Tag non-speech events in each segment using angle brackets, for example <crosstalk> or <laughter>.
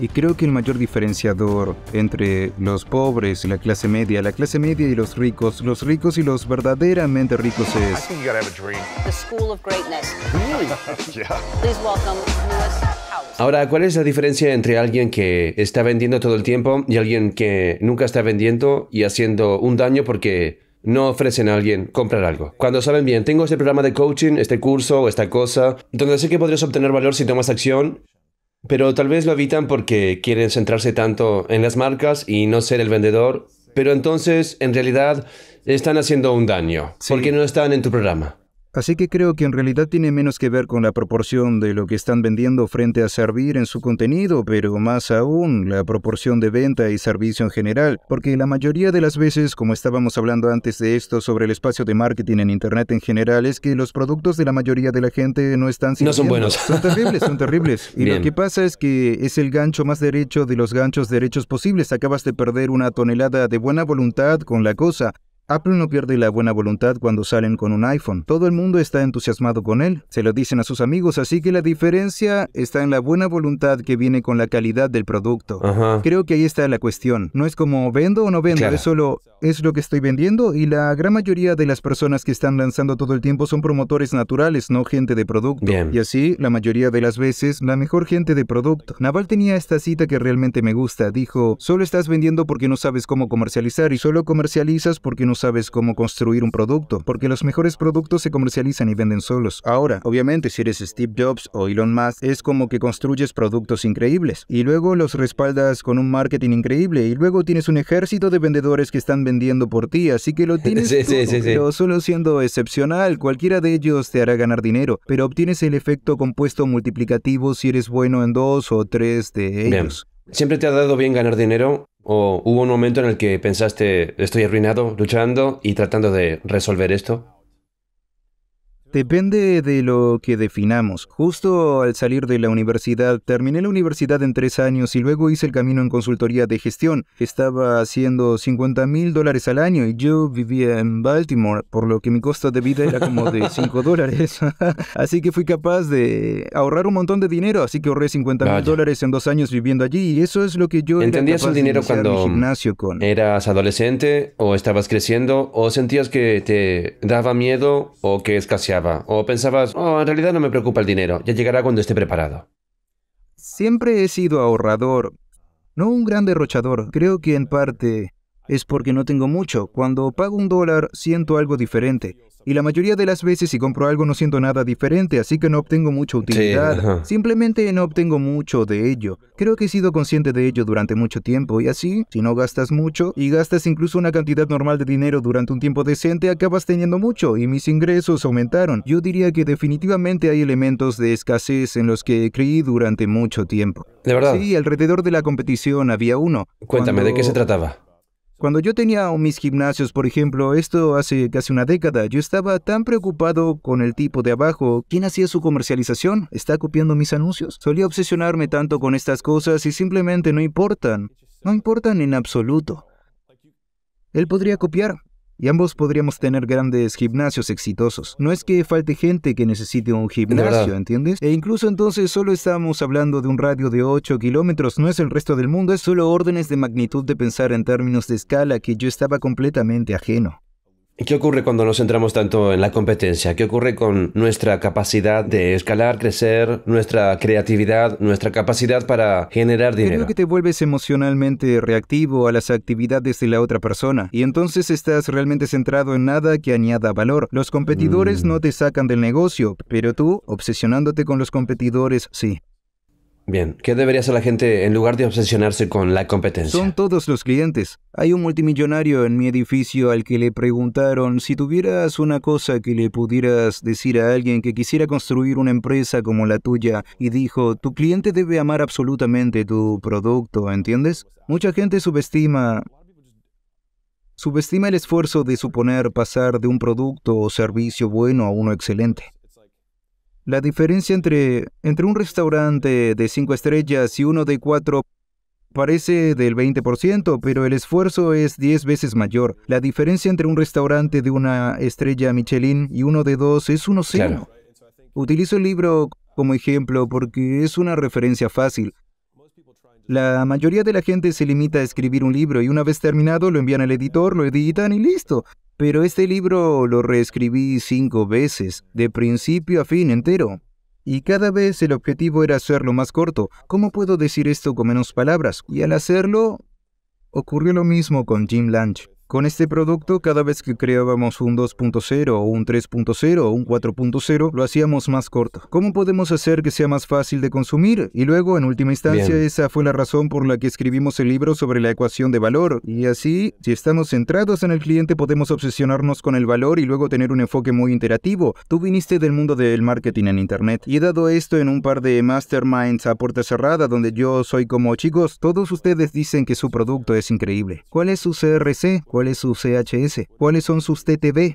Y creo que el mayor diferenciador entre los pobres y la clase media, la clase media y los ricos, los ricos y los verdaderamente ricos es. <laughs> Ahora, ¿cuál es la diferencia entre alguien que está vendiendo todo el tiempo y alguien que nunca está vendiendo y haciendo un daño porque no ofrecen a alguien comprar algo. Cuando saben bien, tengo este programa de coaching, este curso o esta cosa, donde sé que podrías obtener valor si tomas acción, pero tal vez lo evitan porque quieren centrarse tanto en las marcas y no ser el vendedor, pero entonces en realidad están haciendo un daño porque no están en tu programa. Así que creo que en realidad tiene menos que ver con la proporción de lo que están vendiendo frente a servir en su contenido, pero más aún la proporción de venta y servicio en general, porque la mayoría de las veces, como estábamos hablando antes de esto sobre el espacio de marketing en Internet en general, es que los productos de la mayoría de la gente no están... siendo... No son buenos. Son terribles, son terribles. Y lo que pasa es que es el gancho más derecho de los ganchos derechos posibles. Acabas de perder una tonelada de buena voluntad con la cosa Apple no pierde la buena voluntad cuando salen con un iPhone. Todo el mundo está entusiasmado con él, se lo dicen a sus amigos, así que la diferencia está en la buena voluntad que viene con la calidad del producto. Creo que ahí está la cuestión. No es como vendo o no vendo, es solo es lo que estoy vendiendo y la gran mayoría de las personas que están lanzando todo el tiempo son promotores naturales, no gente de producto. Y así, la mayoría de las veces, la mejor gente de producto. Naval tenía esta cita que realmente me gusta, dijo, solo estás vendiendo porque no sabes cómo comercializar y solo comercializas porque no sabes cómo construir un producto, porque los mejores productos se comercializan y venden solos. Ahora, obviamente, si eres Steve Jobs o Elon Musk, es como que construyes productos increíbles y luego los respaldas con un marketing increíble y luego tienes un ejército de vendedores que están vendiendo por ti, así que lo <laughs> tienes pero solo siendo excepcional, cualquiera de ellos te hará ganar dinero, pero obtienes el efecto compuesto multiplicativo si eres bueno en dos o tres de ellos. Siempre te ha dado bien ganar dinero ¿O hubo un momento en el que pensaste, estoy arruinado luchando y tratando de resolver esto? Depende de lo que definamos. Justo al salir de la universidad, terminé la universidad en tres años y luego hice el camino en consultoría de gestión. Estaba haciendo 50 mil dólares al año y yo vivía en Baltimore, por lo que mi costo de vida era como de 5 <laughs> dólares. <laughs> así que fui capaz de ahorrar un montón de dinero, así que ahorré 50 mil dólares en dos años viviendo allí y eso es lo que yo... ¿Entendías el dinero cuando gimnasio eras adolescente o estabas creciendo o sentías que te daba miedo o que escaseaba? o pensabas, oh, en realidad no me preocupa el dinero, ya llegará cuando esté preparado. Siempre he sido ahorrador, no un gran derrochador, creo que en parte es porque no tengo mucho. Cuando pago un dólar, siento algo diferente. Y la mayoría de las veces si compro algo no siento nada diferente, así que no obtengo mucha utilidad. Simplemente no obtengo mucho de ello. Creo que he sido consciente de ello durante mucho tiempo y así, si no gastas mucho y gastas incluso una cantidad normal de dinero durante un tiempo decente, acabas teniendo mucho y mis ingresos aumentaron. Yo diría que definitivamente hay elementos de escasez en los que creí durante mucho tiempo. ¿De verdad? Sí, alrededor de la competición había uno. Cuéntame, ¿de qué se trataba? Cuando yo tenía mis gimnasios, por ejemplo, esto hace casi una década, yo estaba tan preocupado con el tipo de abajo, ¿quién hacía su comercialización? ¿Está copiando mis anuncios? Solía obsesionarme tanto con estas cosas y simplemente no importan. No importan en absoluto. Él podría copiar, y ambos podríamos tener grandes gimnasios exitosos. No es que falte gente que necesite un gimnasio, ¿entiendes? E incluso entonces solo estamos hablando de un radio de 8 kilómetros, no es el resto del mundo, es solo órdenes de magnitud de pensar en términos de escala que yo estaba completamente ajeno. ¿Qué ocurre cuando nos centramos tanto en la competencia? ¿Qué ocurre con nuestra capacidad de escalar, crecer, nuestra creatividad, nuestra capacidad para generar dinero? Creo que te vuelves emocionalmente reactivo a las actividades de la otra persona y entonces estás realmente centrado en nada que añada valor. Los competidores mm. no te sacan del negocio, pero tú, obsesionándote con los competidores, sí. Bien, ¿qué debería hacer la gente en lugar de obsesionarse con la competencia? Son todos los clientes. Hay un multimillonario en mi edificio al que le preguntaron si tuvieras una cosa que le pudieras decir a alguien que quisiera construir una empresa como la tuya y dijo, tu cliente debe amar absolutamente tu producto, ¿entiendes? Mucha gente subestima subestima el esfuerzo de suponer pasar de un producto o servicio bueno a uno excelente. La diferencia entre, entre un restaurante de cinco estrellas y uno de cuatro parece del 20%, pero el esfuerzo es 10 veces mayor. La diferencia entre un restaurante de una estrella Michelin y uno de dos es un océano. Utilizo el libro como ejemplo porque es una referencia fácil. La mayoría de la gente se limita a escribir un libro y una vez terminado lo envían al editor, lo editan y listo. Pero este libro lo reescribí cinco veces, de principio a fin entero. Y cada vez el objetivo era hacerlo más corto. ¿Cómo puedo decir esto con menos palabras? Y al hacerlo, ocurrió lo mismo con Jim Lange. Con este producto, cada vez que creábamos un 2.0, o un 3.0 o un 4.0, lo hacíamos más corto. ¿Cómo podemos hacer que sea más fácil de consumir? Y luego, en última instancia, esa fue la razón por la que escribimos el libro sobre la ecuación de valor. Y así, si estamos centrados en el cliente, podemos obsesionarnos con el valor y luego tener un enfoque muy interactivo. Tú viniste del mundo del marketing en Internet y he dado esto en un par de masterminds a puerta cerrada donde yo soy como chicos, todos ustedes dicen que su producto es increíble. ¿Cuál es su CRC? ¿Cuál es su CHS? ¿Cuáles son sus TTV?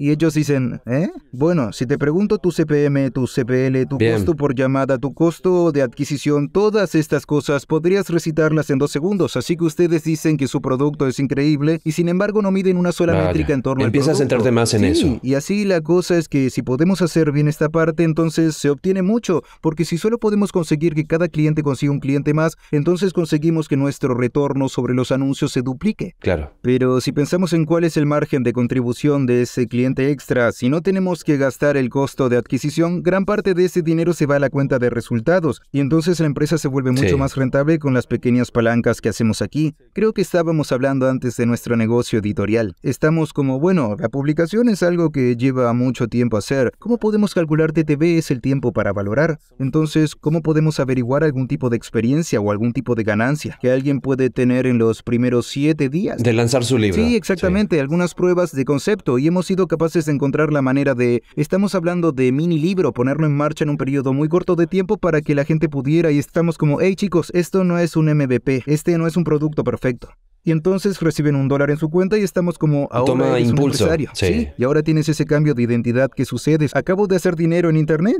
Y ellos dicen, ¿eh? Bueno, si te pregunto tu CPM, tu CPL, tu costo por llamada, tu costo de adquisición, todas estas cosas podrías recitarlas en dos segundos. Así que ustedes dicen que su producto es increíble y sin embargo no miden una sola métrica en torno al producto. Empiezas a centrarte más en eso. Y así la cosa es que si podemos hacer bien esta parte, entonces se obtiene mucho, porque si solo podemos conseguir que cada cliente consiga un cliente más, entonces conseguimos que nuestro retorno sobre los anuncios se duplique. Claro. Pero si pensamos en cuál es el margen de contribución de ese cliente, extra, si no tenemos que gastar el costo de adquisición, gran parte de ese dinero se va a la cuenta de resultados y entonces la empresa se vuelve mucho más rentable con las pequeñas palancas que hacemos aquí. Creo que estábamos hablando antes de nuestro negocio editorial. Estamos como, bueno, la publicación es algo que lleva mucho tiempo hacer. ¿Cómo podemos calcular TTV es el tiempo para valorar? Entonces, ¿cómo podemos averiguar algún tipo de experiencia o algún tipo de ganancia que alguien puede tener en los primeros siete días? De lanzar su libro. Sí, exactamente. Algunas pruebas de concepto y hemos sido capaces capaces de encontrar la manera de, estamos hablando de mini libro, ponerlo en marcha en un periodo muy corto de tiempo para que la gente pudiera y estamos como, hey chicos, esto no es un MVP, este no es un producto perfecto. Y entonces reciben un dólar en su cuenta y estamos como ahora Toma un sí. Y ahora tienes ese cambio de identidad que sucede. Acabo de hacer dinero en internet.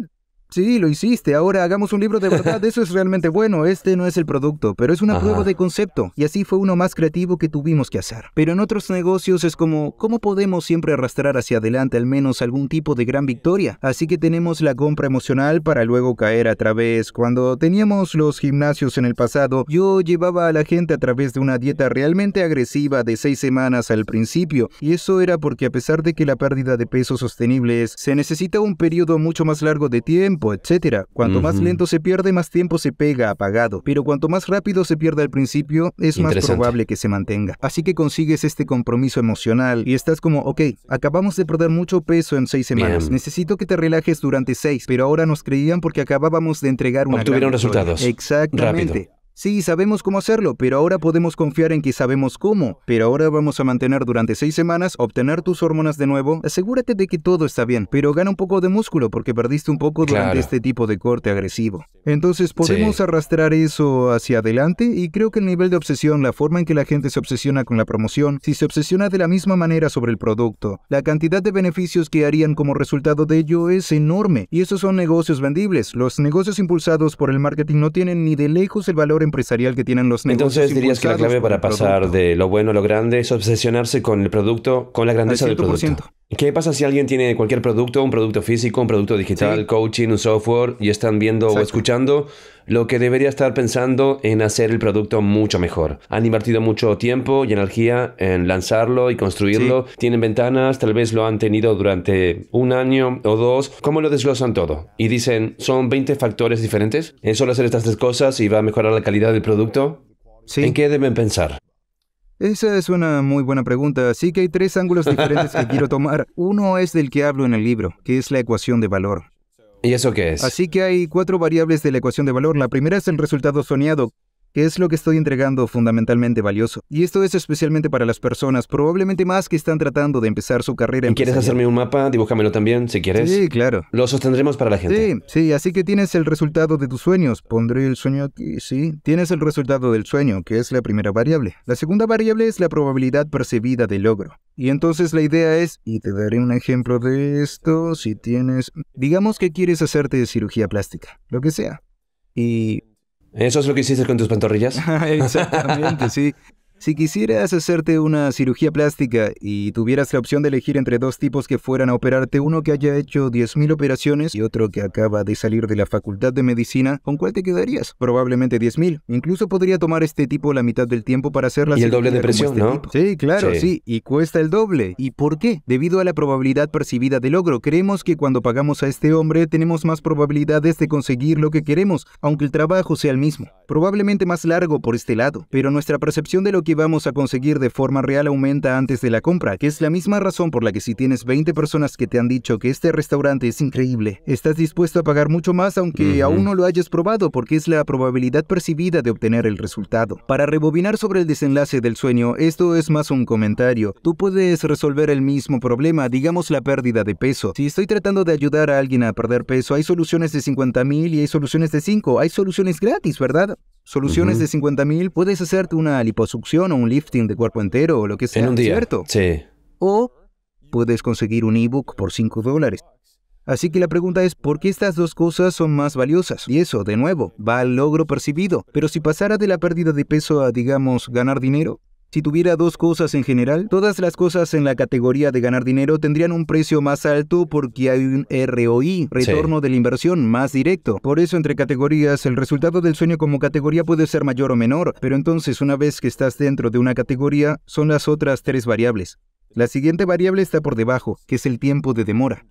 Sí, lo hiciste. Ahora hagamos un libro de verdad. Eso es realmente bueno. Este no es el producto, pero es una prueba de concepto. Y así fue uno más creativo que tuvimos que hacer. Pero en otros negocios es como, ¿cómo podemos siempre arrastrar hacia adelante al menos algún tipo de gran victoria? Así que tenemos la compra emocional para luego caer a través. Cuando teníamos los gimnasios en el pasado, yo llevaba a la gente a través de una dieta realmente agresiva de seis semanas al principio. Y eso era porque a pesar de que la pérdida de peso sostenible se necesita un periodo mucho más largo de tiempo, etc. Cuanto más lento se pierde, más tiempo se pega apagado, pero cuanto más rápido se pierde al principio, es más probable que se mantenga. Así que consigues este compromiso emocional y estás como, ok, acabamos de perder mucho peso en seis semanas, necesito que te relajes durante seis, pero ahora nos creían porque acabábamos de entregar una... Obtuvieron resultados. Exactamente. Rápido. Sí, sabemos cómo hacerlo, pero ahora podemos confiar en que sabemos cómo. Pero ahora vamos a mantener durante seis semanas, obtener tus hormonas de nuevo. Asegúrate de que todo está bien, pero gana un poco de músculo porque perdiste un poco durante este tipo de corte agresivo. Entonces podemos arrastrar eso hacia adelante y creo que el nivel de obsesión, la forma en que la gente se obsesiona con la promoción, si se obsesiona de la misma manera sobre el producto, la cantidad de beneficios que harían como resultado de ello es enorme. Y esos son negocios vendibles. Los negocios impulsados por el marketing no tienen ni de lejos el valor en empresarial que tienen los Entonces dirías que la clave para pasar de lo bueno a lo grande es obsesionarse con el producto, con la grandeza del producto. ¿Qué pasa si alguien tiene cualquier producto, un producto físico, un producto digital, coaching, un software, y están viendo o escuchando lo que debería estar pensando en hacer el producto mucho mejor? Han invertido mucho tiempo y energía en lanzarlo y construirlo. Tienen ventanas, tal vez lo han tenido durante un año o dos. ¿Cómo lo desglosan todo? Y dicen, son 20 factores diferentes. En solo hacer estas tres cosas y va a mejorar la calidad del producto. ¿En qué deben pensar? Esa es una muy buena pregunta, así que hay tres ángulos diferentes que quiero tomar. Uno es del que hablo en el libro, que es la ecuación de valor. ¿Y eso qué es? Así que hay cuatro variables de la ecuación de valor. La primera es el resultado soñado, que es lo que estoy entregando fundamentalmente valioso. Y esto es especialmente para las personas, probablemente más que están tratando de empezar su carrera. ¿Y quieres hacerme un mapa? Dibújamelo también, si quieres. Sí, claro. Lo sostendremos para la gente. Sí, sí, así que tienes el resultado de tus sueños. Pondré el sueño aquí, sí. Tienes el resultado del sueño, que es la primera variable. La segunda variable es la probabilidad percibida de logro. Y entonces la idea es, y te daré un ejemplo de esto, si tienes, digamos que quieres hacerte cirugía plástica, lo que sea. Y ¿Eso es lo que hiciste con tus pantorrillas? <laughs> Exactamente, sí. Si quisieras hacerte una cirugía plástica y tuvieras la opción de elegir entre dos tipos que fueran a operarte, uno que haya hecho 10.000 operaciones y otro que acaba de salir de la facultad de medicina, ¿con cuál te quedarías? Probablemente 10.000. Incluso podría tomar este tipo la mitad del tiempo para hacer la Y el doble de presión, este ¿no? Sí, claro, sí. sí. Y cuesta el doble. ¿Y por qué? Debido a la probabilidad percibida de logro. Creemos que cuando pagamos a este hombre tenemos más probabilidades de conseguir lo que queremos, aunque el trabajo sea el mismo. Probablemente más largo por este lado, pero nuestra percepción de lo que vamos a conseguir de forma real aumenta antes de la compra, que es la misma razón por la que si tienes 20 personas que te han dicho que este restaurante es increíble, estás dispuesto a pagar mucho más aunque aún no lo hayas probado porque es la probabilidad percibida de obtener el resultado. Para rebobinar sobre el desenlace del sueño, esto es más un comentario. Tú puedes resolver el mismo problema, digamos la pérdida de peso. Si estoy tratando de ayudar a alguien a perder peso, hay soluciones de 50.000 mil y hay soluciones de 5, hay soluciones gratis, ¿verdad? soluciones de de 50.000, puedes hacerte una liposucción o un lifting de cuerpo entero o lo que sea. En un día. ¿Cierto? Sí. O puedes conseguir un ebook por 5 dólares. Así que la pregunta es, ¿por qué estas dos cosas son más valiosas? Y eso, de nuevo, va al logro percibido. Pero si pasara de la pérdida de peso a, digamos, ganar dinero, si tuviera dos cosas en general, todas las cosas en la categoría de ganar dinero tendrían un precio más alto porque hay un ROI, retorno de la inversión, más directo. Por eso entre categorías, el resultado del sueño como categoría puede ser mayor o menor, pero entonces una vez que estás dentro de una categoría, son las otras tres variables. La siguiente variable está por debajo, que es el tiempo de demora.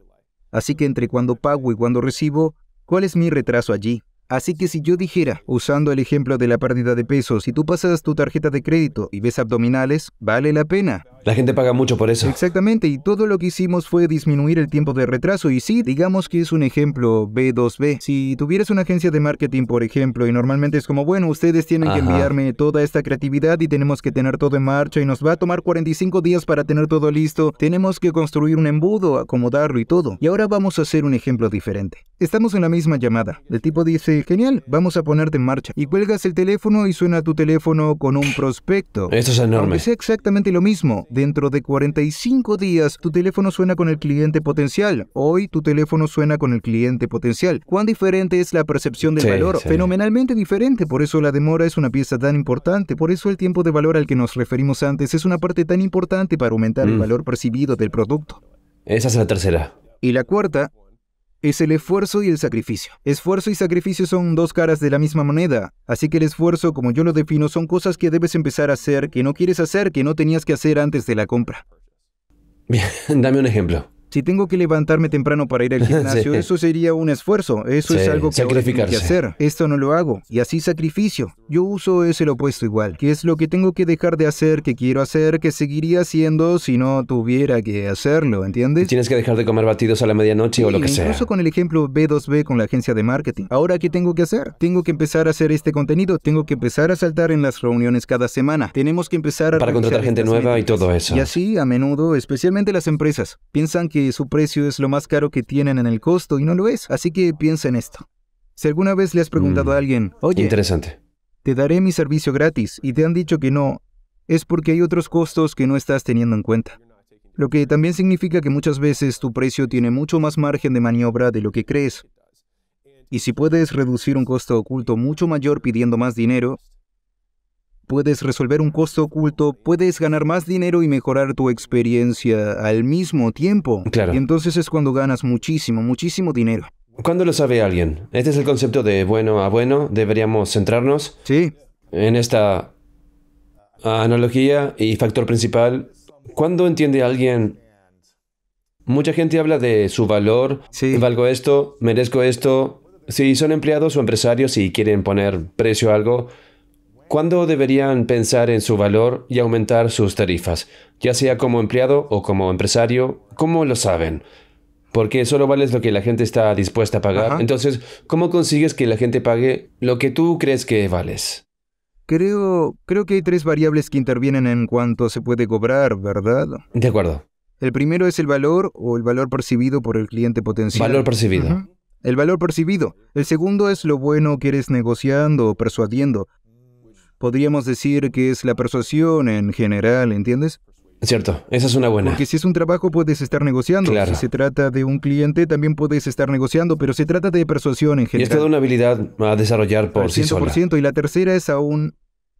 Así que entre cuando pago y cuando recibo, ¿cuál es mi retraso allí? Así que si yo dijera, usando el ejemplo de la pérdida de peso, si tú pasas tu tarjeta de crédito y ves abdominales, ¿vale la pena? La gente paga mucho por eso. Exactamente, y todo lo que hicimos fue disminuir el tiempo de retraso. Y sí, digamos que es un ejemplo B2B. Si tuvieras una agencia de marketing, por ejemplo, y normalmente es como, bueno, ustedes tienen que enviarme toda esta creatividad y tenemos que tener todo en marcha y nos va a tomar 45 días para tener todo listo, tenemos que construir un embudo, acomodarlo y todo. Y ahora vamos a hacer un ejemplo diferente. Estamos en la misma llamada. El tipo dice, genial, vamos a ponerte en marcha. Y cuelgas el teléfono y suena tu teléfono con un prospecto. Esto es enorme. Es exactamente lo mismo. Dentro de 45 días, tu teléfono suena con el cliente potencial. Hoy, tu teléfono suena con el cliente potencial. ¿Cuán diferente es la percepción del valor? Fenomenalmente diferente. Por eso la demora es una pieza tan importante. Por eso el tiempo de valor al que nos referimos antes es una parte tan importante para aumentar el mm. valor percibido del producto. Esa es la tercera. Y la cuarta, es el esfuerzo y el sacrificio. Esfuerzo y sacrificio son dos caras de la misma moneda, así que el esfuerzo, como yo lo defino, son cosas que debes empezar a hacer, que no quieres hacer, que no tenías que hacer antes de la compra. Bien, <laughs> dame un ejemplo si tengo que levantarme temprano para ir al <laughs> gimnasio, eso sería un esfuerzo, eso es algo que hay que hacer. Esto no lo hago, y así sacrificio. Yo uso ese el opuesto igual, que es lo que tengo que dejar de hacer, que quiero hacer, que seguiría haciendo si no tuviera que hacerlo, ¿entiendes? Tienes que dejar de comer batidos a la medianoche o lo que sea. sea. Incluso con el ejemplo B2B con la agencia de marketing. Ahora, ¿qué tengo que hacer? Tengo que empezar a hacer este contenido, tengo que empezar a saltar en las reuniones cada semana, tenemos que empezar a... Para contratar gente nueva y todo eso. Y así, a menudo, especialmente las empresas, piensan que su precio es lo más caro que tienen en el costo y no lo es, así que piensa en esto. Si alguna vez le has preguntado a mm, alguien, oye, interesante. te daré mi servicio gratis y te han dicho que no, es porque hay otros costos que no estás teniendo en cuenta. Lo que también significa que muchas veces tu precio tiene mucho más margen de maniobra de lo que crees. Y si puedes reducir un costo oculto mucho mayor pidiendo más dinero, Puedes resolver un costo oculto, puedes ganar más dinero y mejorar tu experiencia al mismo tiempo. Claro. Y entonces es cuando ganas muchísimo, muchísimo dinero. ¿Cuándo lo sabe alguien? Este es el concepto de bueno a bueno. Deberíamos centrarnos sí. en esta analogía y factor principal. ¿Cuándo entiende alguien? Mucha gente habla de su valor, sí. valgo esto, merezco esto. Si son empleados o empresarios y quieren poner precio a algo, ¿Cuándo deberían pensar en su valor y aumentar sus tarifas, ya sea como empleado o como empresario? ¿Cómo lo saben? Porque solo vales lo que la gente está dispuesta a pagar. Entonces, ¿cómo consigues que la gente pague lo que tú crees que vales? Creo, creo que hay tres variables que intervienen en cuanto se puede cobrar, ¿verdad? De acuerdo. El primero es el valor o el valor percibido por el cliente potencial. Valor percibido. El valor percibido. El segundo es lo bueno que eres negociando o persuadiendo podríamos decir que es la persuasión en general, ¿entiendes? Cierto, esa es una buena. Porque si es un trabajo puedes estar negociando. Claro. Si se trata de un cliente también puedes estar negociando, pero se trata de persuasión en general. Y es toda una habilidad a desarrollar por sí sola. Y la tercera es aún...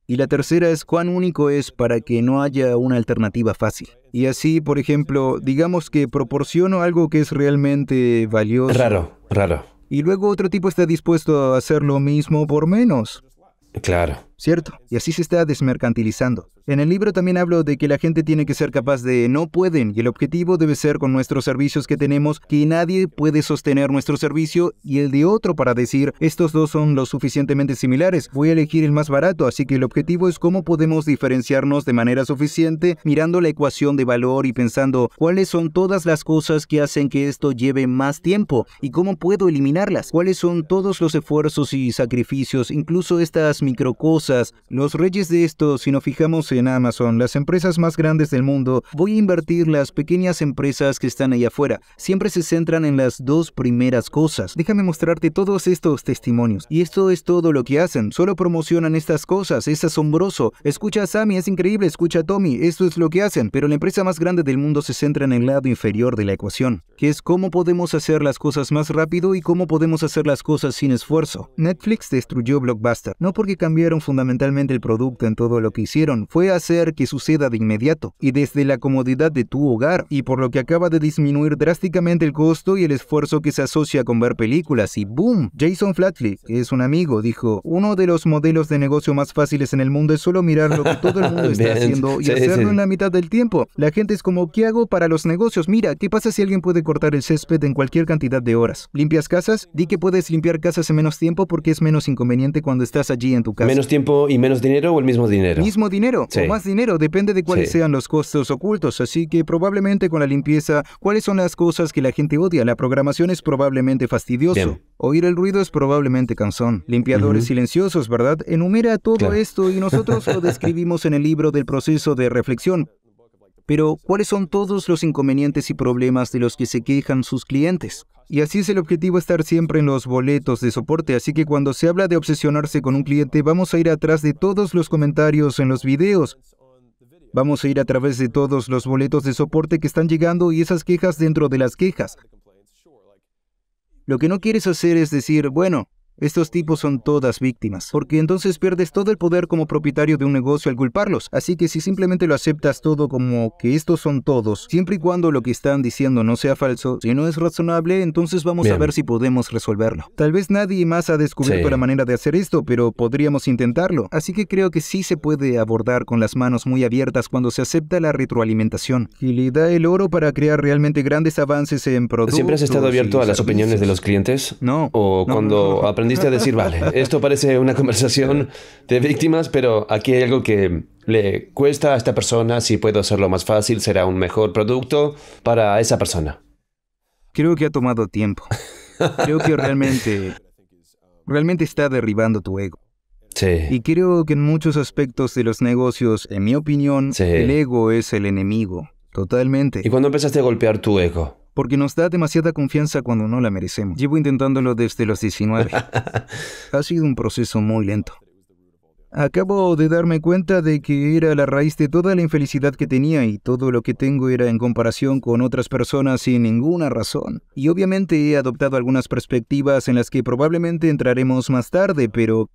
Y la tercera es cuán único es para que no haya una alternativa fácil. Y así, por ejemplo, digamos que proporciono algo que es realmente valioso. Raro, raro. Y luego otro tipo está dispuesto a hacer lo mismo por menos. Claro. ¿cierto? Y así se está desmercantilizando. En el libro también hablo de que la gente tiene que ser capaz de no pueden y el objetivo debe ser con nuestros servicios que tenemos que nadie puede sostener nuestro servicio y el de otro para decir estos dos son lo suficientemente similares, voy a elegir el más barato, así que el objetivo es cómo podemos diferenciarnos de manera suficiente mirando la ecuación de valor y pensando cuáles son todas las cosas que hacen que esto lleve más tiempo y cómo puedo eliminarlas, cuáles son todos los esfuerzos y sacrificios, incluso estas microcosas los reyes de esto, si nos fijamos en Amazon, las empresas más grandes del mundo, voy a invertir las pequeñas empresas que están ahí afuera. Siempre se centran en las dos primeras cosas. Déjame mostrarte todos estos testimonios. Y esto es todo lo que hacen, solo promocionan estas cosas, es asombroso. Escucha a Sammy, es increíble, escucha a Tommy, esto es lo que hacen. Pero la empresa más grande del mundo se centra en el lado inferior de la ecuación, que es cómo podemos hacer las cosas más rápido y cómo podemos hacer las cosas sin esfuerzo. Netflix destruyó Blockbuster, no porque cambiaron fundamentalmente fundamentalmente el producto en todo lo que hicieron fue hacer que suceda de inmediato y desde la comodidad de tu hogar, y por lo que acaba de disminuir drásticamente el costo y el esfuerzo que se asocia con ver películas, y ¡boom! Jason Flatley, que es un amigo, dijo, uno de los modelos de negocio más fáciles en el mundo es solo mirar lo que todo el mundo <laughs> está haciendo y hacerlo en la mitad del tiempo. La gente es como, ¿qué hago para los negocios? Mira, ¿qué pasa si alguien puede cortar el césped en cualquier cantidad de horas? ¿Limpias casas? Di que puedes limpiar casas en menos tiempo porque es menos inconveniente cuando estás allí en tu casa. Menos tiempo y menos dinero o el mismo dinero? Mismo dinero o más dinero, depende de cuáles sean los costos ocultos. Así que probablemente con la limpieza, ¿cuáles son las cosas que la gente odia? La programación es probablemente fastidioso. Oír el ruido es probablemente cansón. Limpiadores silenciosos, ¿verdad? Enumera todo esto y nosotros lo <laughs> describimos en el libro del proceso de reflexión. Pero, ¿cuáles son todos los inconvenientes y problemas de los que se quejan sus clientes? Y así es el objetivo estar siempre en los boletos de soporte, así que cuando se habla de obsesionarse con un cliente, vamos a ir atrás de todos los comentarios en los videos. Vamos a ir a través de todos los boletos de soporte que están llegando y esas quejas dentro de las quejas. Lo que no quieres hacer es decir, bueno, estos tipos son todas víctimas, porque entonces pierdes todo el poder como propietario de un negocio al culparlos, así que si simplemente lo aceptas todo como que estos son todos, siempre y cuando lo que están diciendo no sea falso, si no es razonable, entonces vamos a ver si podemos resolverlo. Tal vez nadie más ha descubierto la manera de hacer esto, pero podríamos intentarlo, así que creo que sí se puede abordar con las manos muy abiertas cuando se acepta la retroalimentación y le da el oro para crear realmente grandes avances en productos. ¿Siempre has estado abierto a las opiniones de los clientes? No. ¿O cuando aprendes aprendiste a decir, vale, esto parece una conversación de víctimas, pero aquí hay algo que le cuesta a esta persona, si puedo hacerlo más fácil, será un mejor producto para esa persona. Creo que ha tomado tiempo. Creo que realmente, realmente está derribando tu ego. Sí. Y creo que en muchos aspectos de los negocios, en mi opinión, el ego es el enemigo, totalmente. ¿Y cuándo empezaste a golpear tu ego? porque nos da demasiada confianza cuando no la merecemos. Llevo intentándolo desde los 19. <laughs> ha sido un proceso muy lento. Acabo de darme cuenta de que era la raíz de toda la infelicidad que tenía y todo lo que tengo era en comparación con otras personas sin ninguna razón. Y obviamente he adoptado algunas perspectivas en las que probablemente entraremos más tarde, pero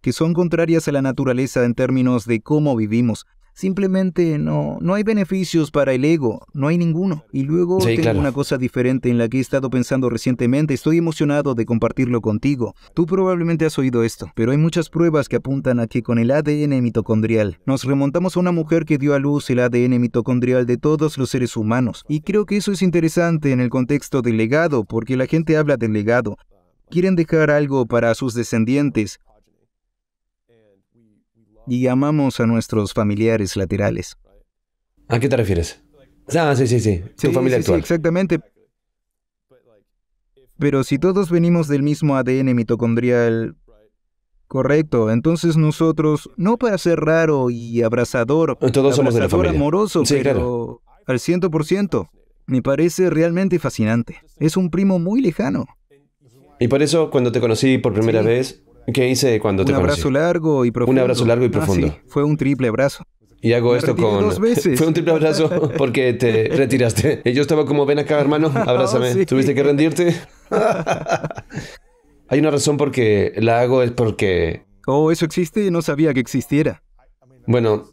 que son contrarias a la naturaleza en términos de cómo vivimos, Simplemente no, no hay beneficios para el ego, no hay ninguno. Y luego tengo una cosa diferente en la que he estado pensando recientemente, estoy emocionado de compartirlo contigo. Tú probablemente has oído esto, pero hay muchas pruebas que apuntan a que con el ADN mitocondrial nos remontamos a una mujer que dio a luz el ADN mitocondrial de todos los seres humanos. Y creo que eso es interesante en el contexto del legado, porque la gente habla del legado, quieren dejar algo para sus descendientes, y amamos a nuestros familiares laterales. ¿A qué te refieres? Ah, sí, sí, sí. Tu sí, familia actual. Sí, exactamente. Pero si todos venimos del mismo ADN mitocondrial, correcto, entonces nosotros, no para ser raro y abrazador, todos somos de la familia. amoroso, sí, pero claro. al 100%, me parece realmente fascinante. Es un primo muy lejano. Y por eso, cuando te conocí por primera vez, ¿Qué hice cuando te conocí? Un abrazo largo y profundo. Un abrazo largo y ah, profundo. Fue un triple abrazo. Y hago esto con... Dos veces. <laughs> Fue un triple abrazo <laughs> porque te retiraste. Y yo estaba como, ven acá, hermano, <laughs> abrázame. ¿Tuviste que rendirte? Hay una razón porque la hago es porque... Oh, eso existe, no sabía que existiera. Bueno,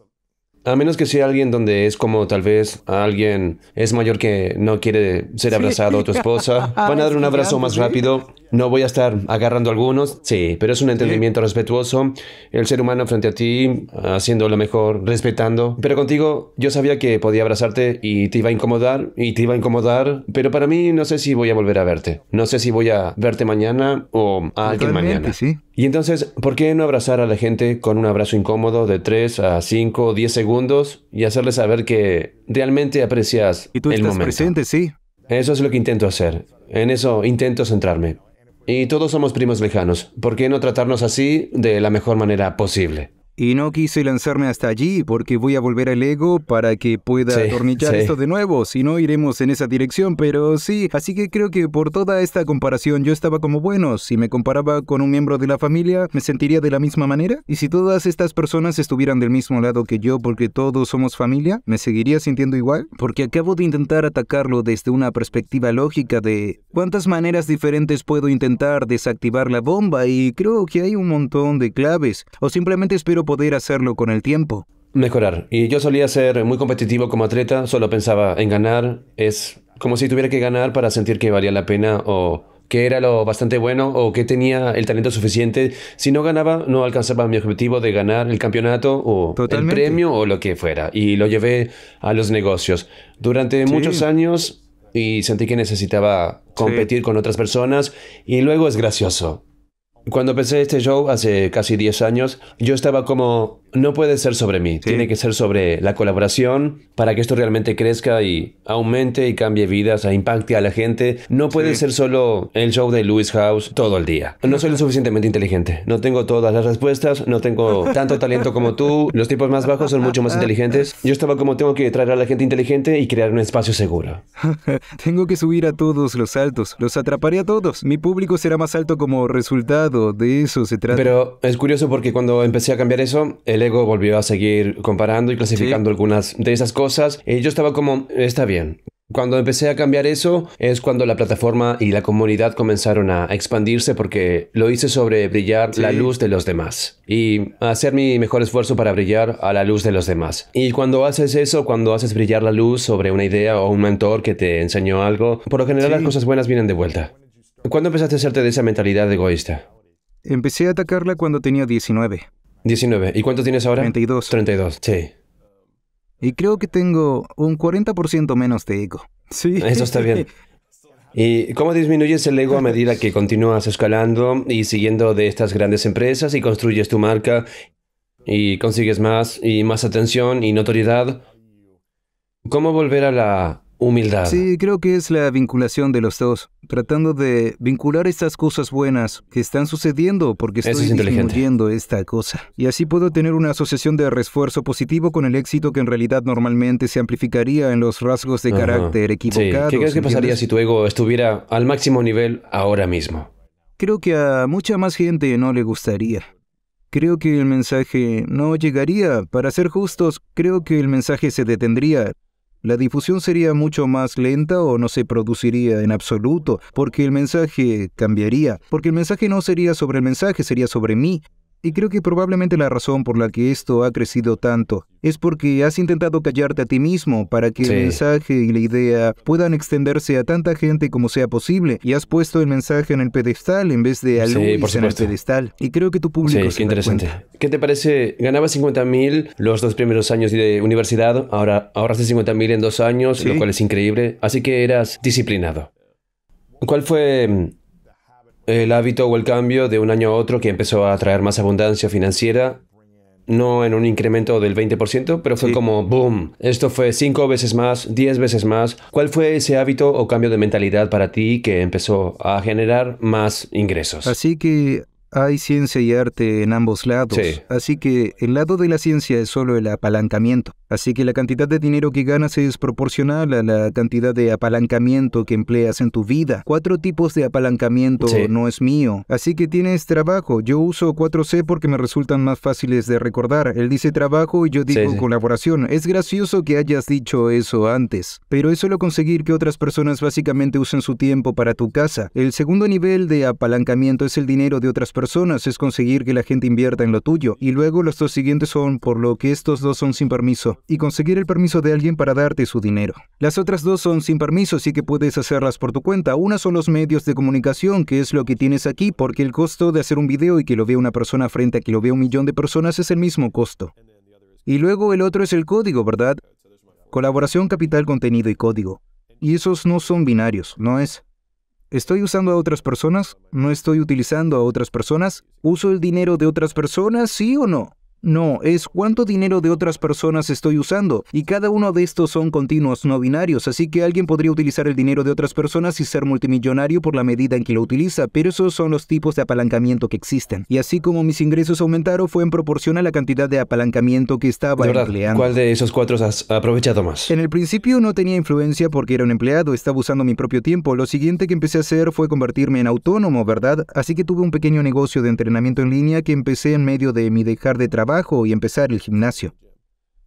a menos que sea alguien donde es como tal vez alguien es mayor que no quiere ser abrazado a tu esposa, van a dar un abrazo más rápido no voy a estar agarrando algunos, sí, pero es un entendimiento respetuoso. El ser humano frente a ti, haciendo lo mejor, respetando. Pero contigo yo sabía que podía abrazarte y te iba a incomodar, y te iba a incomodar, pero para mí no sé si voy a volver a verte. No sé si voy a verte mañana o a alguien mañana. Y entonces, ¿por qué no abrazar a la gente con un abrazo incómodo de 3 a 5 o 10 segundos y hacerles saber que realmente aprecias el momento? Y tú estás presente, sí. Eso es lo que intento hacer. En eso intento centrarme. Y todos somos primos lejanos. ¿Por qué no tratarnos así de la mejor manera posible? Y no quise lanzarme hasta allí porque voy a volver al ego para que pueda atornillar esto de nuevo, si no iremos en esa dirección, pero sí, así que creo que por toda esta comparación yo estaba como bueno, si me comparaba con un miembro de la familia, me sentiría de la misma manera, y si todas estas personas estuvieran del mismo lado que yo porque todos somos familia, me seguiría sintiendo igual, porque acabo de intentar atacarlo desde una perspectiva lógica de cuántas maneras diferentes puedo intentar desactivar la bomba y creo que hay un montón de claves, o simplemente espero poder hacerlo con el tiempo. Mejorar. Y yo solía ser muy competitivo como atleta, solo pensaba en ganar. Es como si tuviera que ganar para sentir que valía la pena o que era lo bastante bueno o que tenía el talento suficiente. Si no ganaba, no alcanzaba mi objetivo de ganar el campeonato o el premio o lo que fuera. Y lo llevé a los negocios. Durante muchos años y sentí que necesitaba competir con otras personas y luego es gracioso. Cuando empecé este show hace casi 10 años, yo estaba como, no puede ser sobre mí, tiene que ser sobre la colaboración para que esto realmente crezca y aumente y cambie vidas, e impacte a la gente. No puede ser solo el show de Lewis House todo el día. No soy lo suficientemente inteligente, no tengo todas las respuestas, no tengo tanto talento como tú, los tipos más bajos son mucho más inteligentes. Yo estaba como, tengo que traer a la gente inteligente y crear un espacio seguro. <laughs> tengo que subir a todos los altos, los atraparé a todos, mi público será más alto como resultado eso Pero es curioso porque cuando empecé a cambiar eso, el ego volvió a seguir comparando y clasificando algunas de esas cosas. Y yo estaba como, está bien, cuando empecé a cambiar eso es cuando la plataforma y la comunidad comenzaron a expandirse porque lo hice sobre brillar la luz de los demás y hacer mi mejor esfuerzo para brillar a la luz de los demás. Y cuando haces eso, cuando haces brillar la luz sobre una idea o un mentor que te enseñó algo, por lo general las cosas buenas vienen de vuelta. ¿Cuándo empezaste a hacerte de esa mentalidad egoísta? Empecé a atacarla cuando tenía 19. 19. ¿Y cuánto tienes ahora? 32. 32, sí. Y creo que tengo un 40% menos de ego. Sí. Eso está bien. <laughs> ¿Y cómo disminuyes el ego a medida que continúas escalando y siguiendo de estas grandes empresas y construyes tu marca y consigues más y más atención y notoriedad? ¿Cómo volver a la humildad. Sí, creo que es la vinculación de los dos, tratando de vincular estas cosas buenas que están sucediendo porque estoy es esta cosa. Y así puedo tener una asociación de refuerzo positivo con el éxito que en realidad normalmente se amplificaría en los rasgos de carácter equivocados. ¿Qué crees que pasaría si tu ego estuviera al máximo nivel ahora mismo? Creo que a mucha más gente no le gustaría. Creo que el mensaje no llegaría. Para ser justos, creo que el mensaje se detendría la difusión sería mucho más lenta o no se produciría en absoluto, porque el mensaje cambiaría, porque el mensaje no sería sobre el mensaje, sería sobre mí, y creo que probablemente la razón por la que esto ha crecido tanto es porque has intentado callarte a ti mismo para que el mensaje y la idea puedan extenderse a tanta gente como sea posible y has puesto el mensaje en el pedestal en vez de que sí, en el pedestal. Y creo que tu público. Sí, qué interesante. ¿Qué te parece? Ganabas 50.000 los dos primeros años de universidad, ahora ahorraste 50 mil en dos años, lo cual es increíble. Así que eras disciplinado. ¿Cuál fue el hábito o el cambio de un año a otro que empezó a traer más abundancia financiera, no en un incremento del 20%, pero fue como boom. Esto fue cinco veces más, diez veces más. ¿Cuál fue ese hábito o cambio de mentalidad para ti que empezó a generar más ingresos? Así que hay ciencia y arte en ambos lados. Así que el lado de la ciencia es solo el apalancamiento. Así que la cantidad de dinero que ganas es proporcional a la cantidad de apalancamiento que empleas en tu vida. Cuatro tipos de apalancamiento no es mío. Así que tienes trabajo. Yo uso 4C porque me resultan más fáciles de recordar. Él dice trabajo y yo digo colaboración. Es gracioso que hayas dicho eso antes. Pero es solo conseguir que otras personas básicamente usen su tiempo para tu casa. El segundo nivel de apalancamiento es el dinero de otras personas. Es conseguir que la gente invierta en lo tuyo. Y luego los dos siguientes son por lo que estos dos son sin permiso y conseguir el permiso de alguien para darte su dinero. Las otras dos son sin permiso, así que puedes hacerlas por tu cuenta. Una son los medios de comunicación, que es lo que tienes aquí, porque el costo de hacer un video y que lo vea una persona frente a que lo vea un millón de personas es el mismo costo. Y luego el otro es el código, ¿verdad? Colaboración, capital, contenido y código. Y esos no son binarios, ¿no es? ¿Estoy usando a otras personas? ¿No estoy utilizando a otras personas? ¿Uso el dinero de otras personas? ¿Sí o no? No, es cuánto dinero de otras personas estoy usando. Y cada uno de estos son continuos no binarios, así que alguien podría utilizar el dinero de otras personas y ser multimillonario por la medida en que lo utiliza, pero esos son los tipos de apalancamiento que existen. Y así como mis ingresos aumentaron fue en proporción a la cantidad de apalancamiento que estaba de verdad, empleando. ¿Cuál de esos cuatro has aprovechado más? En el principio no tenía influencia porque era un empleado, estaba usando mi propio tiempo. Lo siguiente que empecé a hacer fue convertirme en autónomo, ¿verdad? Así que tuve un pequeño negocio de entrenamiento en línea que empecé en medio de mi dejar de trabajo y empezar el gimnasio.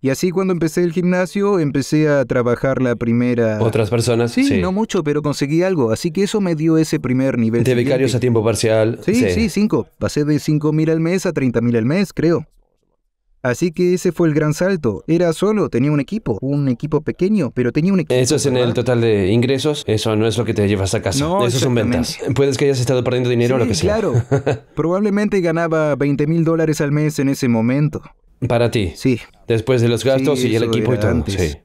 Y así cuando empecé el gimnasio, empecé a trabajar la primera... ¿Otras personas? Sí, no mucho, pero conseguí algo. Así que eso me dio ese primer nivel. De becarios a tiempo parcial. Sí, sí, cinco. Pasé de cinco mil al mes a treinta mil al mes, creo. Así que ese fue el gran salto. Era solo, tenía un equipo, un equipo pequeño, pero tenía un equipo. Eso es en el total de ingresos, eso no es lo que te llevas a casa. eso son ventas. Puedes que hayas estado perdiendo dinero o lo que sea. Claro, <laughs> probablemente ganaba 20 mil dólares al mes en ese momento. Para ti. Sí. Después de los gastos y el equipo y todo. Sí.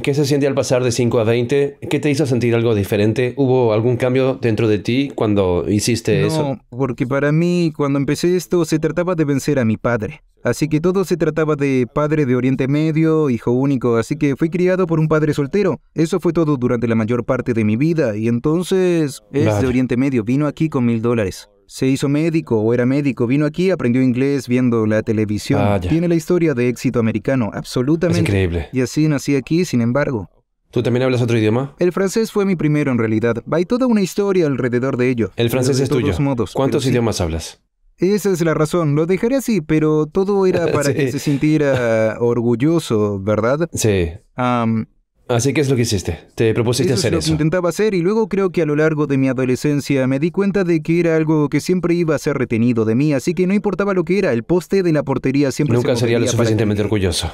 ¿Qué se siente al pasar de 5 a 20? ¿Qué te hizo sentir algo diferente? ¿Hubo algún cambio dentro de ti cuando hiciste no, Porque para mí, cuando empecé esto, se trataba de vencer a mi padre. Así que todo se trataba de padre de Oriente Medio, hijo único, así que fui criado por un padre soltero. Eso fue todo durante la mayor parte de mi vida, y entonces es Oriente Medio, vino aquí con mil dólares. Se hizo médico o era médico, vino aquí, aprendió inglés viendo la televisión. Ah, Tiene la historia de éxito americano, absolutamente. increíble. Y así nací aquí, sin embargo. ¿Tú también hablas otro idioma? El francés fue mi primero en realidad. Hay toda una historia alrededor de ello. El francés es tuyo. ¿Cuántos idiomas hablas? Esa es la razón. Lo dejaré así, pero todo era <laughs> para que se sintiera orgulloso, ¿verdad? Sí. Así que es lo que hiciste. Te propusiste hacer es lo eso. intentaba hacer y luego creo que a lo largo de mi adolescencia me di cuenta de que era algo que siempre iba a ser retenido de mí, así que no importaba lo que era, el poste de la portería siempre Nunca sería lo suficientemente orgulloso.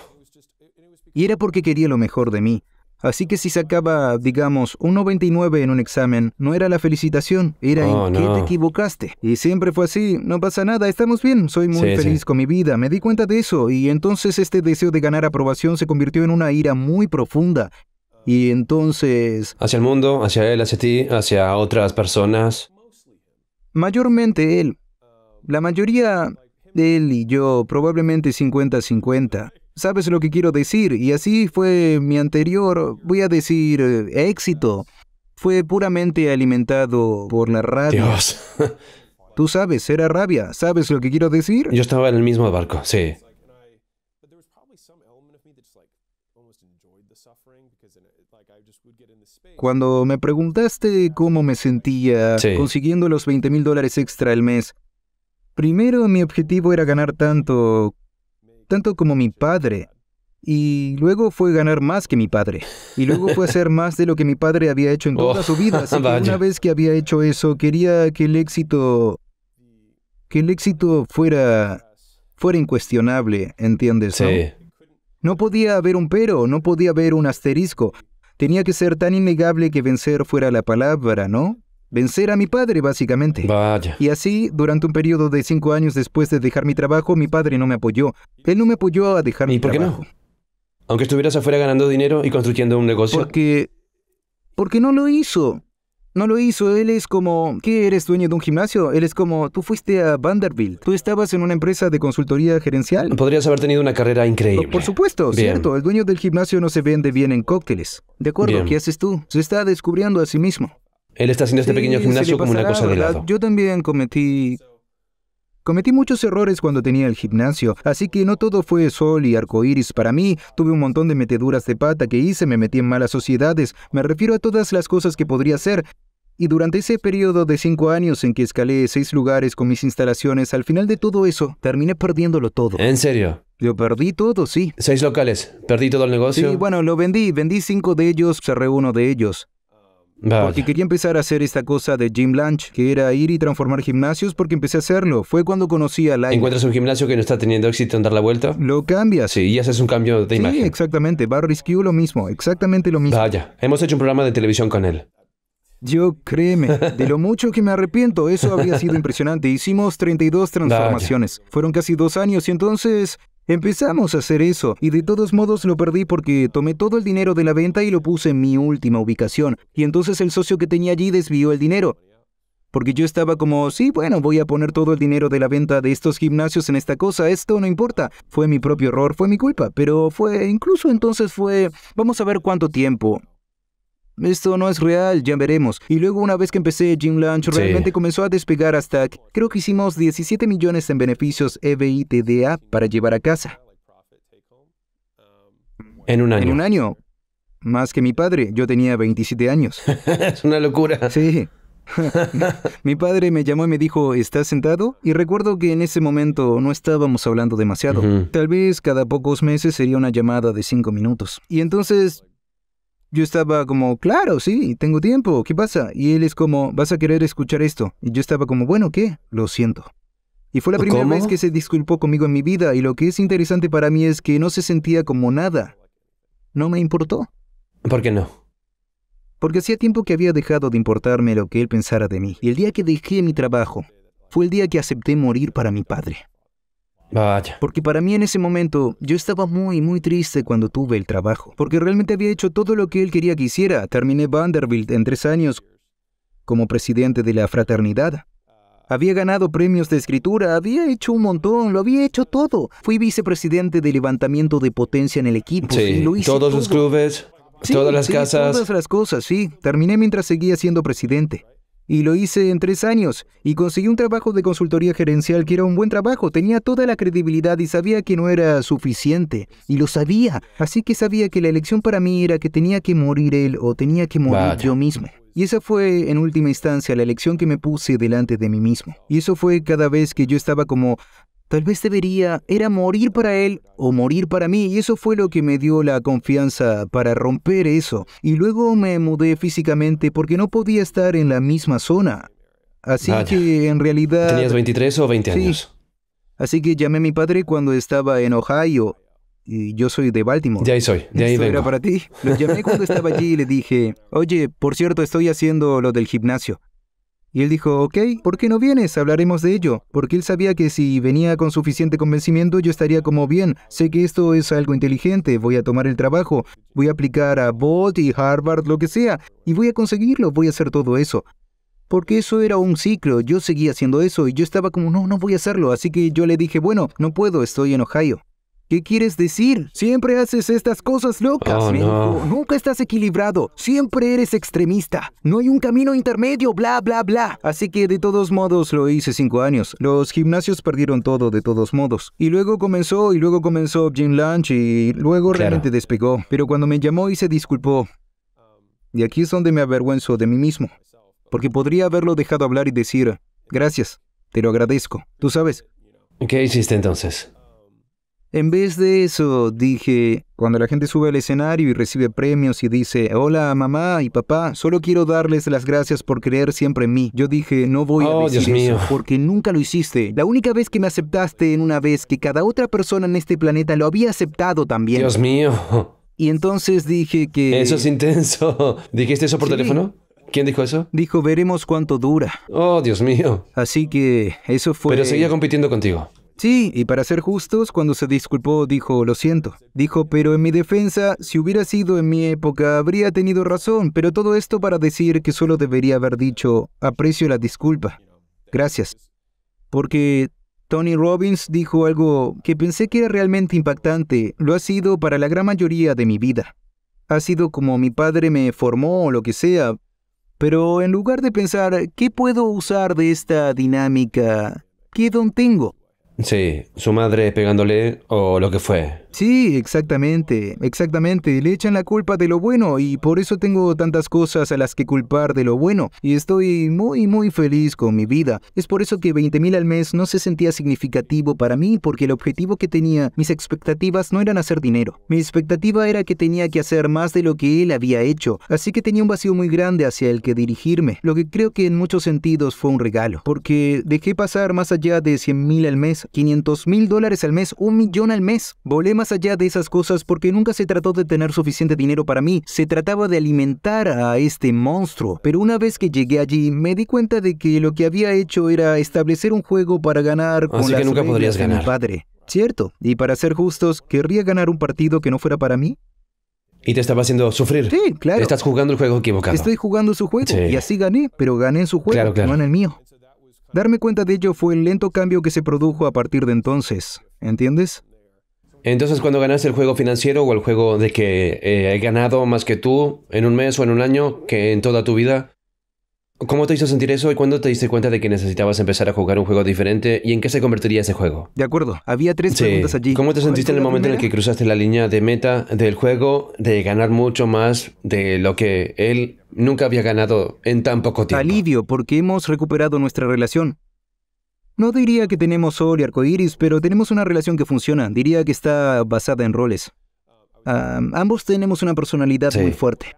Y era porque quería lo mejor de mí. Así que si sacaba, digamos, un 99 en un examen, no era la felicitación, era oh, en que te equivocaste. Y siempre fue así, no pasa nada, estamos bien, soy muy feliz con mi vida, me di cuenta de eso, y entonces este deseo de ganar aprobación se convirtió en una ira muy profunda, y entonces... Hacia el mundo, hacia él, hacia ti, hacia otras personas. Mayormente él. La mayoría, de él y yo, probablemente 50-50. ¿Sabes lo que quiero decir? Y así fue mi anterior, voy a decir, eh, éxito. Fue puramente alimentado por la rabia. Dios. Tú sabes, era rabia. ¿Sabes lo que quiero decir? Yo estaba en el mismo barco, sí. Cuando me preguntaste cómo me sentía consiguiendo los 20 mil dólares extra al mes, primero mi objetivo era ganar tanto, tanto como mi padre. Y luego fue ganar más que mi padre. Y luego fue <laughs> hacer más de lo que mi padre había hecho en oh, toda su vida. <laughs> una vez que había hecho eso, quería que el éxito. que el éxito fuera. fuera incuestionable, ¿entiendes? No podía haber un pero, no podía haber un asterisco tenía que ser tan innegable que vencer fuera la palabra, ¿no? Vencer a mi padre, básicamente. Vaya. Y así, durante un periodo de cinco años después de dejar mi trabajo, mi padre no me apoyó. Él no me apoyó a dejar mi trabajo. ¿Y por qué no? Aunque estuvieras afuera ganando dinero y construyendo un negocio. Porque. Porque no lo hizo. No lo hizo, él es como, ¿qué eres dueño de un gimnasio? Él es como, tú fuiste a Vanderbilt, tú estabas en una empresa de consultoría gerencial. Podrías haber tenido una carrera increíble. Por supuesto, cierto, el dueño del gimnasio no se vende bien en cócteles. De acuerdo, ¿qué haces tú? Se está descubriendo a sí mismo. Él está haciendo este pequeño gimnasio como una cosa de lado. Yo también cometí Cometí muchos errores cuando tenía el gimnasio, así que no todo fue sol y arcoíris para mí. Tuve un montón de meteduras de pata que hice, me metí en malas sociedades, me refiero a todas las cosas que podría hacer. Y durante ese periodo de cinco años en que escalé seis lugares con mis instalaciones, al final de todo eso, terminé perdiéndolo todo. ¿En serio? Lo perdí todo, sí. ¿Seis locales? ¿Perdí todo el negocio? Sí, bueno, lo vendí. Vendí cinco de ellos, cerré uno de ellos. Porque quería empezar a hacer esta cosa de gym lunch, que era ir y transformar gimnasios, porque empecé a hacerlo. Fue cuando conocí a Light. ¿Encuentras un gimnasio que no está teniendo éxito en dar la vuelta? Lo cambias. Sí, y haces un cambio de imagen. Sí, exactamente. Barry lo mismo, exactamente lo mismo. Vaya, hemos hecho un programa de televisión con él. Yo créeme, de lo <laughs> mucho que me arrepiento, eso había sido impresionante. Hicimos 32 transformaciones. Fueron casi dos años y entonces empezamos a hacer eso. Y de todos modos lo perdí porque tomé todo el dinero de la venta y lo puse en mi última ubicación. Y entonces el socio que tenía allí desvió el dinero. Porque yo estaba como, sí, bueno, voy a poner todo el dinero de la venta de estos gimnasios en esta cosa, esto no importa. Fue mi propio error, fue mi culpa, pero fue, incluso entonces fue, vamos a ver cuánto tiempo esto no es real, ya veremos. Y luego una vez que empecé Jim Lunch, realmente comenzó a despegar hasta creo que hicimos 17 millones en beneficios EBITDA para llevar a casa. En un año. En un año. Más que mi padre, yo tenía 27 años. <laughs> es una locura. Sí. <laughs> mi padre me llamó y me dijo, ¿estás sentado? Y recuerdo que en ese momento no estábamos hablando demasiado. Tal vez cada pocos meses sería una llamada de cinco minutos. Y entonces yo estaba como, claro, sí, tengo tiempo, ¿qué pasa? Y él es como, vas a querer escuchar esto. Y yo estaba como, bueno, ¿qué? Lo siento. Y fue la primera vez que se disculpó conmigo en mi vida y lo que es interesante para mí es que no se sentía como nada. No me importó. ¿Por qué no? Porque hacía tiempo que había dejado de importarme lo que él pensara de mí. Y el día que dejé mi trabajo fue el día que acepté morir para mi padre. Vaya. Porque para mí en ese momento yo estaba muy, muy triste cuando tuve el trabajo. Porque realmente había hecho todo lo que él quería que hiciera. Terminé Vanderbilt en tres años como presidente de la fraternidad. Había ganado premios de escritura, había hecho un montón, lo había hecho todo. Fui vicepresidente de levantamiento de potencia en el equipo. Sí, lo hice todos los clubes, todas las casas. Todas las cosas, sí. Terminé mientras seguía siendo presidente. Y lo hice en tres años y conseguí un trabajo de consultoría gerencial que era un buen trabajo, tenía toda la credibilidad y sabía que no era suficiente. Y lo sabía, así que sabía que la elección para mí era que tenía que morir él o tenía que morir yo mismo. Y esa fue, en última instancia, la elección que me puse delante de mí mismo. Y eso fue cada vez que yo estaba como, Tal vez debería, era morir para él o morir para mí, y eso fue lo que me dio la confianza para romper eso. Y luego me mudé físicamente porque no podía estar en la misma zona. Así que en realidad... ¿Tenías 23 o 20 años? Así que llamé a mi padre cuando estaba en Ohio, y yo soy de Baltimore. De ahí soy, de ahí Esto era para ti. Lo llamé cuando estaba allí y le dije, oye, por cierto, estoy haciendo lo del gimnasio. Y él dijo, ok, ¿por qué no vienes? Hablaremos de ello. Porque él sabía que si venía con suficiente convencimiento yo estaría como bien, sé que esto es algo inteligente, voy a tomar el trabajo, voy a aplicar a Bot y Harvard, lo que sea, y voy a conseguirlo, voy a hacer todo eso. Porque eso era un ciclo, yo seguía haciendo eso y yo estaba como, no, no voy a hacerlo, así que yo le dije, bueno, no puedo, estoy en Ohio. ¿Qué quieres decir? Siempre haces estas cosas locas, oh, no. Nunca estás equilibrado. Siempre eres extremista. No hay un camino intermedio, bla, bla, bla. Así que de todos modos lo hice cinco años. Los gimnasios perdieron todo de todos modos. Y luego comenzó, y luego comenzó Jim Lunch, y luego realmente despegó. Pero cuando me llamó y se disculpó. Y aquí es donde me avergüenzo de mí mismo. Porque podría haberlo dejado hablar y decir, gracias, te lo agradezco. Tú sabes. ¿Qué hiciste entonces? En vez de eso, dije, cuando la gente sube al escenario y recibe premios y dice, hola mamá y papá, solo quiero darles las gracias por creer siempre en mí. Yo dije, no voy a oh, decir eso, porque nunca lo hiciste. La única vez que me aceptaste en una vez que cada otra persona en este planeta lo había aceptado también. Dios mío. Y entonces dije que... Eso es intenso. <laughs> ¿Dijiste eso por teléfono? ¿Quién dijo eso? Dijo, veremos cuánto dura. Oh, Dios mío. Así que eso fue... Pero seguía compitiendo contigo. Sí, y para ser justos, cuando se disculpó dijo, lo siento. Dijo, pero en mi defensa, si hubiera sido en mi época, habría tenido razón, pero todo esto para decir que solo debería haber dicho, aprecio la disculpa. Gracias. Porque Tony Robbins dijo algo que pensé que era realmente impactante, lo ha sido para la gran mayoría de mi vida. Ha sido como mi padre me formó o lo que sea, pero en lugar de pensar, ¿qué puedo usar de esta dinámica? ¿Qué don tengo? Sí, su madre pegándole o lo que fue. Sí, exactamente, exactamente. Le echan la culpa de lo bueno y por eso tengo tantas cosas a las que culpar de lo bueno. Y estoy muy, muy feliz con mi vida. Es por eso que 20 mil al mes no se sentía significativo para mí porque el objetivo que tenía, mis expectativas no eran hacer dinero. Mi expectativa era que tenía que hacer más de lo que él había hecho. Así que tenía un vacío muy grande hacia el que dirigirme, lo que creo que en muchos sentidos fue un regalo, porque dejé pasar más allá de 100 mil al mes 500 mil dólares al mes, un millón al mes. Volé más allá de esas cosas porque nunca se trató de tener suficiente dinero para mí, se trataba de alimentar a este monstruo. Pero una vez que llegué allí, me di cuenta de que lo que había hecho era establecer un juego para ganar con Así que nunca podrías ganar. Mi padre. Cierto, y para ser justos, ¿querría ganar un partido que no fuera para mí? Y te estaba haciendo sufrir. Sí, claro. Estás jugando el juego equivocado. Estoy jugando su juego y así gané, pero gané en su juego, no en el mío. Darme cuenta de ello fue el lento cambio que se produjo a partir de entonces, ¿entiendes? Entonces, cuando ganas el juego financiero o el juego de que eh, he ganado más que tú en un mes o en un año que en toda tu vida, ¿Cómo te hizo sentir eso y cuándo te diste cuenta de que necesitabas empezar a jugar un juego diferente y en qué se convertiría ese juego? De acuerdo, había tres preguntas allí. ¿Cómo te sentiste en el momento en el que cruzaste la línea de meta del juego de ganar mucho más de lo que él nunca había ganado en tan poco tiempo? Alivio, porque hemos recuperado nuestra relación. No diría que tenemos sol y arcoíris, pero tenemos una relación que funciona. Diría que está basada en roles. ambos tenemos una personalidad muy fuerte.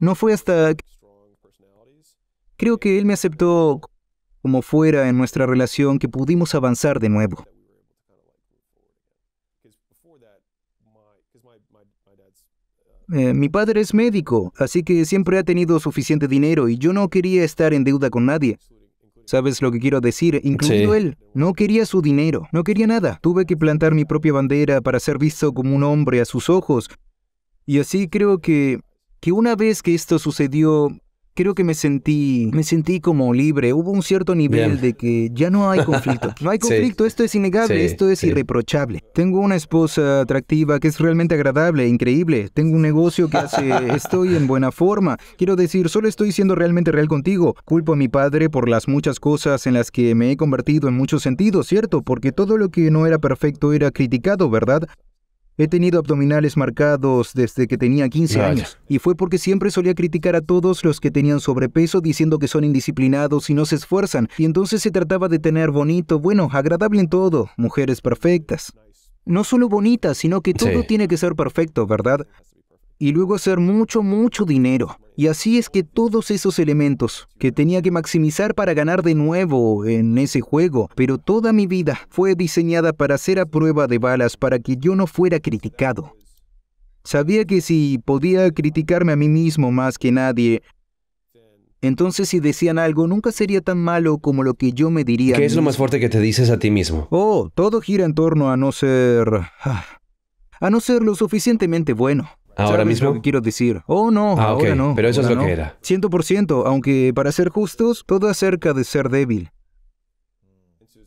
No fue hasta Creo que él me aceptó como fuera en nuestra relación que pudimos avanzar de nuevo. Eh, mi padre es médico, así que siempre ha tenido suficiente dinero y yo no quería estar en deuda con nadie. ¿Sabes lo que quiero decir? Incluido él. No quería su dinero, no quería nada. Tuve que plantar mi propia bandera para ser visto como un hombre a sus ojos. Y así creo que, que una vez que esto sucedió, creo que me sentí, me sentí como libre. Hubo un cierto nivel de que ya no hay conflicto. <laughs> No hay conflicto, esto es innegable, esto es irreprochable. Tengo una esposa atractiva que es realmente agradable, increíble. Tengo un negocio que hace, <laughs> estoy en buena forma. Quiero decir, solo estoy siendo realmente real contigo. Culpo a mi padre por las muchas cosas en las que me he convertido en muchos sentidos, ¿cierto? Porque todo lo que no era perfecto era criticado, ¿verdad? He tenido abdominales marcados desde que tenía 15 años, y fue porque siempre solía criticar a todos los que tenían sobrepeso diciendo que son indisciplinados y no se esfuerzan, y entonces se trataba de tener bonito, bueno, agradable en todo, mujeres perfectas. No solo bonitas, sino que todo tiene que ser perfecto, ¿verdad? y luego hacer mucho, mucho dinero. Y así es que todos esos elementos que tenía que maximizar para ganar de nuevo en ese juego, pero toda mi vida fue diseñada para ser a prueba de balas para que yo no fuera criticado. Sabía que si podía criticarme a mí mismo más que nadie, entonces si decían algo nunca sería tan malo como lo que yo me diría. ¿Qué es lo más fuerte que te dices a ti mismo? Oh, todo gira en torno a no ser... Ah, a no ser lo suficientemente bueno. Ahora mismo. lo que quiero decir? Oh, no, ah, ahora no. Pero eso es lo que era. 100%, aunque para ser justos, todo acerca de ser débil.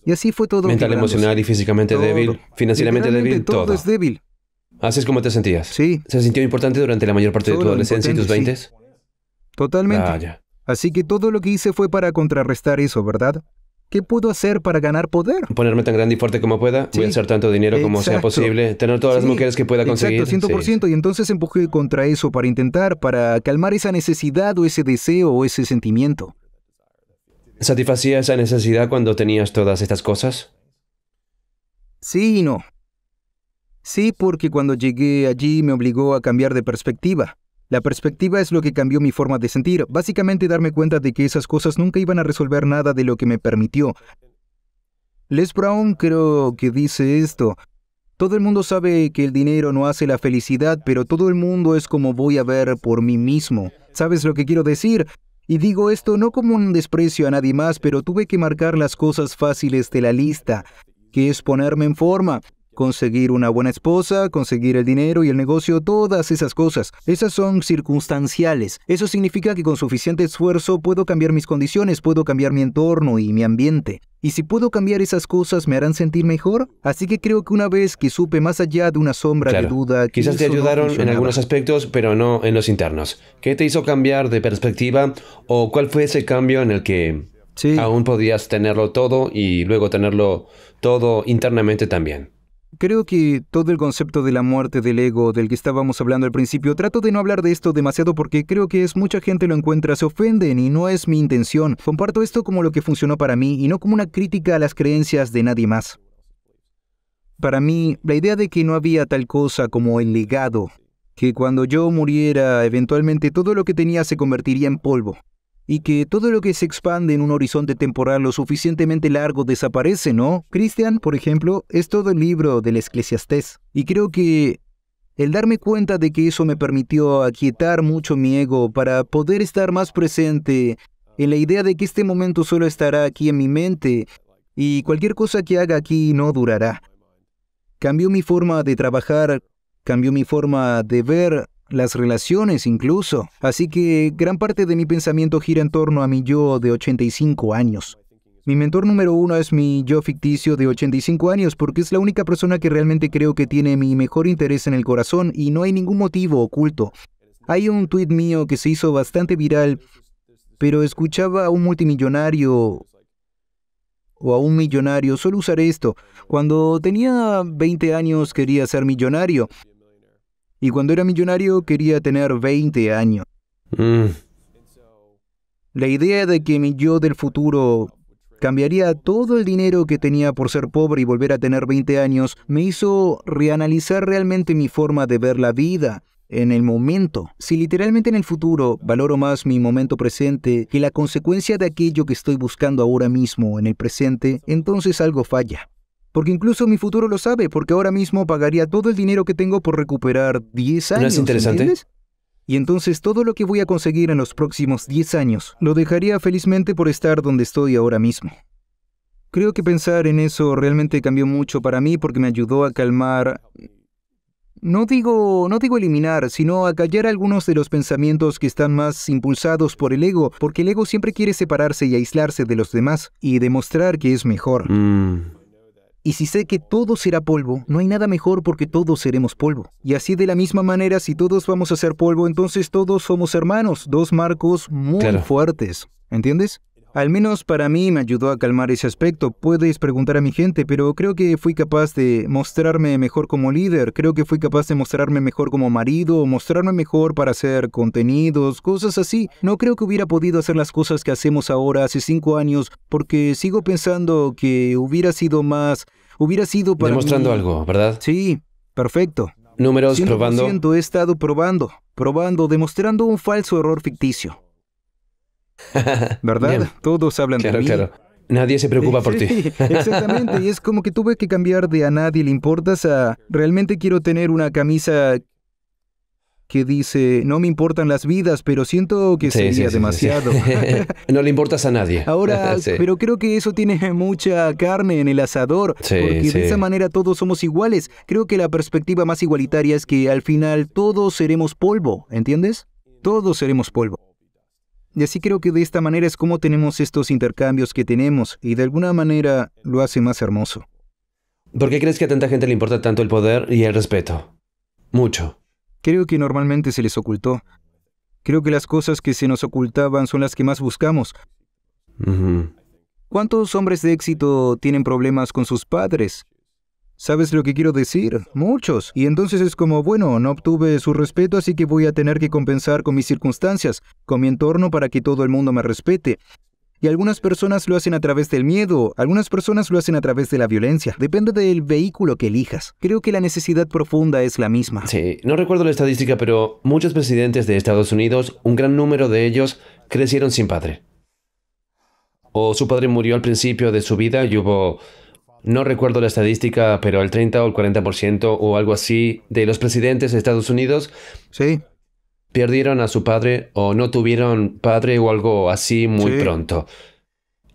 Y así fue todo. Mental, emocional y físicamente débil, financieramente débil, todo. todo. es débil. Así como te sentías. Sí. ¿Se sintió importante durante la mayor parte de tu adolescencia y tus 20? s Totalmente. Ah, así que todo lo que hice fue para contrarrestar eso, ¿verdad? ¿Qué puedo hacer para ganar poder? Ponerme tan grande y fuerte como pueda. Voy a hacer tanto dinero como sea posible. Tener todas las mujeres que pueda conseguir. Exacto, 100%. Y entonces empujé contra eso para intentar, para calmar esa necesidad o ese deseo o ese sentimiento. ¿Satisfacía esa necesidad cuando tenías todas estas cosas? Sí y no. Sí, porque cuando llegué allí me obligó a cambiar de perspectiva. La perspectiva es lo que cambió mi forma de sentir, básicamente darme cuenta de que esas cosas nunca iban a resolver nada de lo que me permitió. Les Brown creo que dice esto. Todo el mundo sabe que el dinero no hace la felicidad, pero todo el mundo es como voy a ver por mí mismo. ¿Sabes lo que quiero decir? Y digo esto no como un desprecio a nadie más, pero tuve que marcar las cosas fáciles de la lista, que es ponerme en forma, conseguir una buena esposa, conseguir el dinero y el negocio, todas esas cosas. Esas son circunstanciales. Eso significa que con suficiente esfuerzo puedo cambiar mis condiciones, puedo cambiar mi entorno y mi ambiente. Y si puedo cambiar esas cosas, ¿me harán sentir mejor? Así que creo que una vez que supe más allá de una sombra de duda... Que Quizás te ayudaron en algunos aspectos, pero no en los internos. ¿Qué te hizo cambiar de perspectiva o cuál fue ese cambio en el que aún podías tenerlo todo y luego tenerlo todo internamente también? Creo que todo el concepto de la muerte del ego del que estábamos hablando al principio, trato de no hablar de esto demasiado porque creo que es mucha gente lo encuentra, se ofenden y no es mi intención. Comparto esto como lo que funcionó para mí y no como una crítica a las creencias de nadie más. Para mí, la idea de que no había tal cosa como el legado, que cuando yo muriera, eventualmente todo lo que tenía se convertiría en polvo, y que todo lo que se expande en un horizonte temporal lo suficientemente largo desaparece, ¿no? Cristian, por ejemplo, es todo el libro del eclesiastés Y creo que el darme cuenta de que eso me permitió aquietar mucho mi ego para poder estar más presente en la idea de que este momento solo estará aquí en mi mente y cualquier cosa que haga aquí no durará. Cambió mi forma de trabajar, cambió mi forma de ver las relaciones incluso. Así que gran parte de mi pensamiento gira en torno a mi yo de 85 años. Mi mentor número uno es mi yo ficticio de 85 años porque es la única persona que realmente creo que tiene mi mejor interés en el corazón y no hay ningún motivo oculto. Hay un tuit mío que se hizo bastante viral, pero escuchaba a un multimillonario o a un millonario, solo usar esto. Cuando tenía 20 años quería ser millonario y cuando era millonario quería tener 20 años. Mm. La idea de que mi yo del futuro cambiaría todo el dinero que tenía por ser pobre y volver a tener 20 años me hizo reanalizar realmente mi forma de ver la vida en el momento. Si literalmente en el futuro valoro más mi momento presente que la consecuencia de aquello que estoy buscando ahora mismo en el presente, entonces algo falla. Porque incluso mi futuro lo sabe, porque ahora mismo pagaría todo el dinero que tengo por recuperar 10 años. ¿No es interesante? Y entonces todo lo que voy a conseguir en los próximos 10 años lo dejaría felizmente por estar donde estoy ahora mismo. Creo que pensar en eso realmente cambió mucho para mí porque me ayudó a calmar no digo, no digo eliminar, sino a callar algunos de los pensamientos que están más impulsados por el ego, porque el ego siempre quiere separarse y aislarse de los demás y demostrar que es mejor. Mm. Y si sé que todo será polvo, no hay nada mejor porque todos seremos polvo. Y así de la misma manera, si todos vamos a ser polvo, entonces todos somos hermanos, dos marcos muy fuertes. ¿Entiendes? Al menos para mí me ayudó a calmar ese aspecto. Puedes preguntar a mi gente, pero creo que fui capaz de mostrarme mejor como líder, creo que fui capaz de mostrarme mejor como marido, mostrarme mejor para hacer contenidos, cosas así. No creo que hubiera podido hacer las cosas que hacemos ahora hace cinco años, porque sigo pensando que hubiera sido más... Hubiera sido para... Demostrando algo, ¿verdad? Sí, perfecto. Números probando. He estado probando, probando, demostrando un falso error ficticio. <laughs> ¿Verdad? Todos hablan de mí. Claro. Nadie se preocupa por ti. <laughs> Exactamente, y es como que tuve que cambiar de a nadie le importas a realmente quiero tener una camisa que dice, no me importan las vidas, pero siento que sería demasiado. <laughs> no le importas a nadie. Ahora, pero creo que eso tiene mucha carne en el asador, porque de esa manera todos somos iguales. Creo que la perspectiva más igualitaria es que al final todos seremos polvo, ¿entiendes? Todos seremos polvo. Y así creo que de esta manera es como tenemos estos intercambios que tenemos y de alguna manera lo hace más hermoso. ¿Por qué crees que a tanta gente le importa tanto el poder y el respeto? Mucho. Creo que normalmente se les ocultó. Creo que las cosas que se nos ocultaban son las que más buscamos. ¿Cuántos hombres de éxito tienen problemas con sus padres? ¿Sabes lo que quiero decir? Muchos. Y entonces es como, bueno, no obtuve su respeto, así que voy a tener que compensar con mis circunstancias, con mi entorno para que todo el mundo me respete. Y algunas personas lo hacen a través del miedo, algunas personas lo hacen a través de la violencia. Depende del vehículo que elijas. Creo que la necesidad profunda es la misma. Sí, no recuerdo la estadística, pero muchos presidentes de Estados Unidos, un gran número de ellos, crecieron sin padre. O su padre murió al principio de su vida y hubo no recuerdo la estadística, pero el 30 o el 40% o algo así de los presidentes de Estados Unidos sí. perdieron a su padre o no tuvieron padre o algo así muy pronto.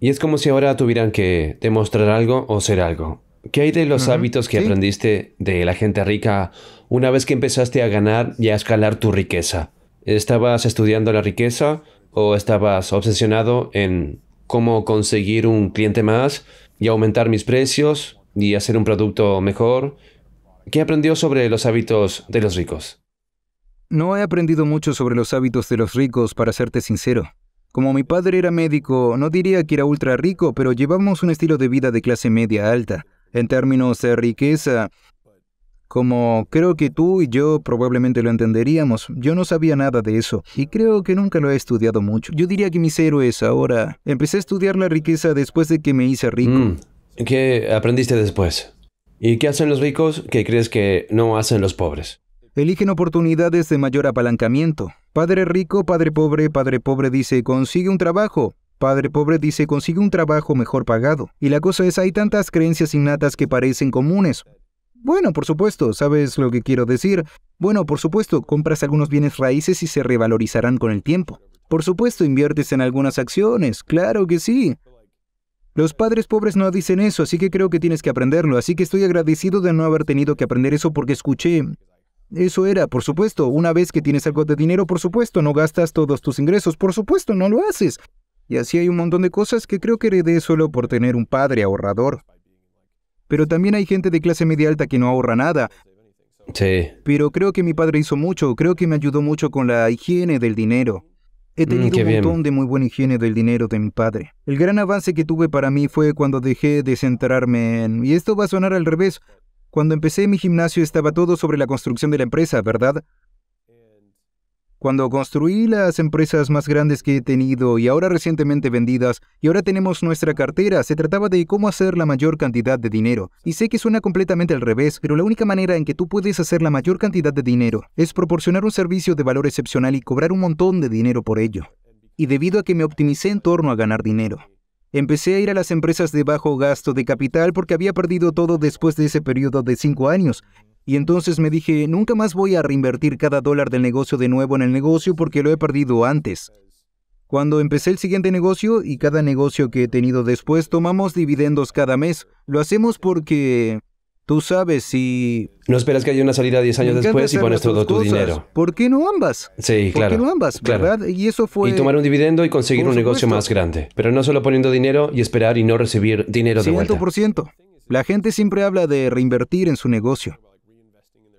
Y es como si ahora tuvieran que demostrar algo o ser algo. ¿Qué hay de los hábitos que aprendiste de la gente rica una vez que empezaste a ganar y a escalar tu riqueza? ¿Estabas estudiando la riqueza o estabas obsesionado en cómo conseguir un cliente más y aumentar mis precios y hacer un producto mejor. ¿Qué aprendió sobre los hábitos de los ricos? No he aprendido mucho sobre los hábitos de los ricos, para serte sincero. Como mi padre era médico, no diría que era ultra rico, pero llevamos un estilo de vida de clase media alta. En términos de riqueza, como creo que tú y yo probablemente lo entenderíamos. Yo no sabía nada de eso y creo que nunca lo he estudiado mucho. Yo diría que mis héroes ahora... Empecé a estudiar la riqueza después de que me hice rico. Mm, ¿Qué aprendiste después? ¿Y qué hacen los ricos que crees que no hacen los pobres? Eligen oportunidades de mayor apalancamiento. Padre rico, padre pobre, padre pobre dice, consigue un trabajo. Padre pobre dice, consigue un trabajo mejor pagado. Y la cosa es, hay tantas creencias innatas que parecen comunes, bueno, por supuesto, ¿sabes lo que quiero decir? Bueno, por supuesto, compras algunos bienes raíces y se revalorizarán con el tiempo. Por supuesto, inviertes en algunas acciones, claro que sí. Los padres pobres no dicen eso, así que creo que tienes que aprenderlo, así que estoy agradecido de no haber tenido que aprender eso porque escuché... Eso era, por supuesto, una vez que tienes algo de dinero, por supuesto, no gastas todos tus ingresos, por supuesto, no lo haces. Y así hay un montón de cosas que creo que heredé solo por tener un padre ahorrador. Pero también hay gente de clase media alta que no ahorra nada. Sí. Pero creo que mi padre hizo mucho, creo que me ayudó mucho con la higiene del dinero. He mm, tenido un montón de muy buena higiene del dinero de mi padre. El gran avance que tuve para mí fue cuando dejé de centrarme en... Y esto va a sonar al revés. Cuando empecé mi gimnasio estaba todo sobre la construcción de la empresa, ¿verdad? Cuando construí las empresas más grandes que he tenido y ahora recientemente vendidas, y ahora tenemos nuestra cartera, se trataba de cómo hacer la mayor cantidad de dinero. Y sé que suena completamente al revés, pero la única manera en que tú puedes hacer la mayor cantidad de dinero es proporcionar un servicio de valor excepcional y cobrar un montón de dinero por ello. Y debido a que me optimicé en torno a ganar dinero, Empecé a ir a las empresas de bajo gasto de capital porque había perdido todo después de ese periodo de cinco años. Y entonces me dije, nunca más voy a reinvertir cada dólar del negocio de nuevo en el negocio porque lo he perdido antes. Cuando empecé el siguiente negocio y cada negocio que he tenido después, tomamos dividendos cada mes. Lo hacemos porque... Tú sabes si... No esperas que haya una salida 10 años después y pones todo tu dinero. ¿Por qué no ambas? Sí, claro. ¿Por qué no ambas? ¿Verdad? Y eso fue... Y tomar un dividendo y conseguir un negocio más grande. Pero no solo poniendo dinero y esperar y no recibir dinero de vuelta. 100%. La gente siempre habla de reinvertir en su negocio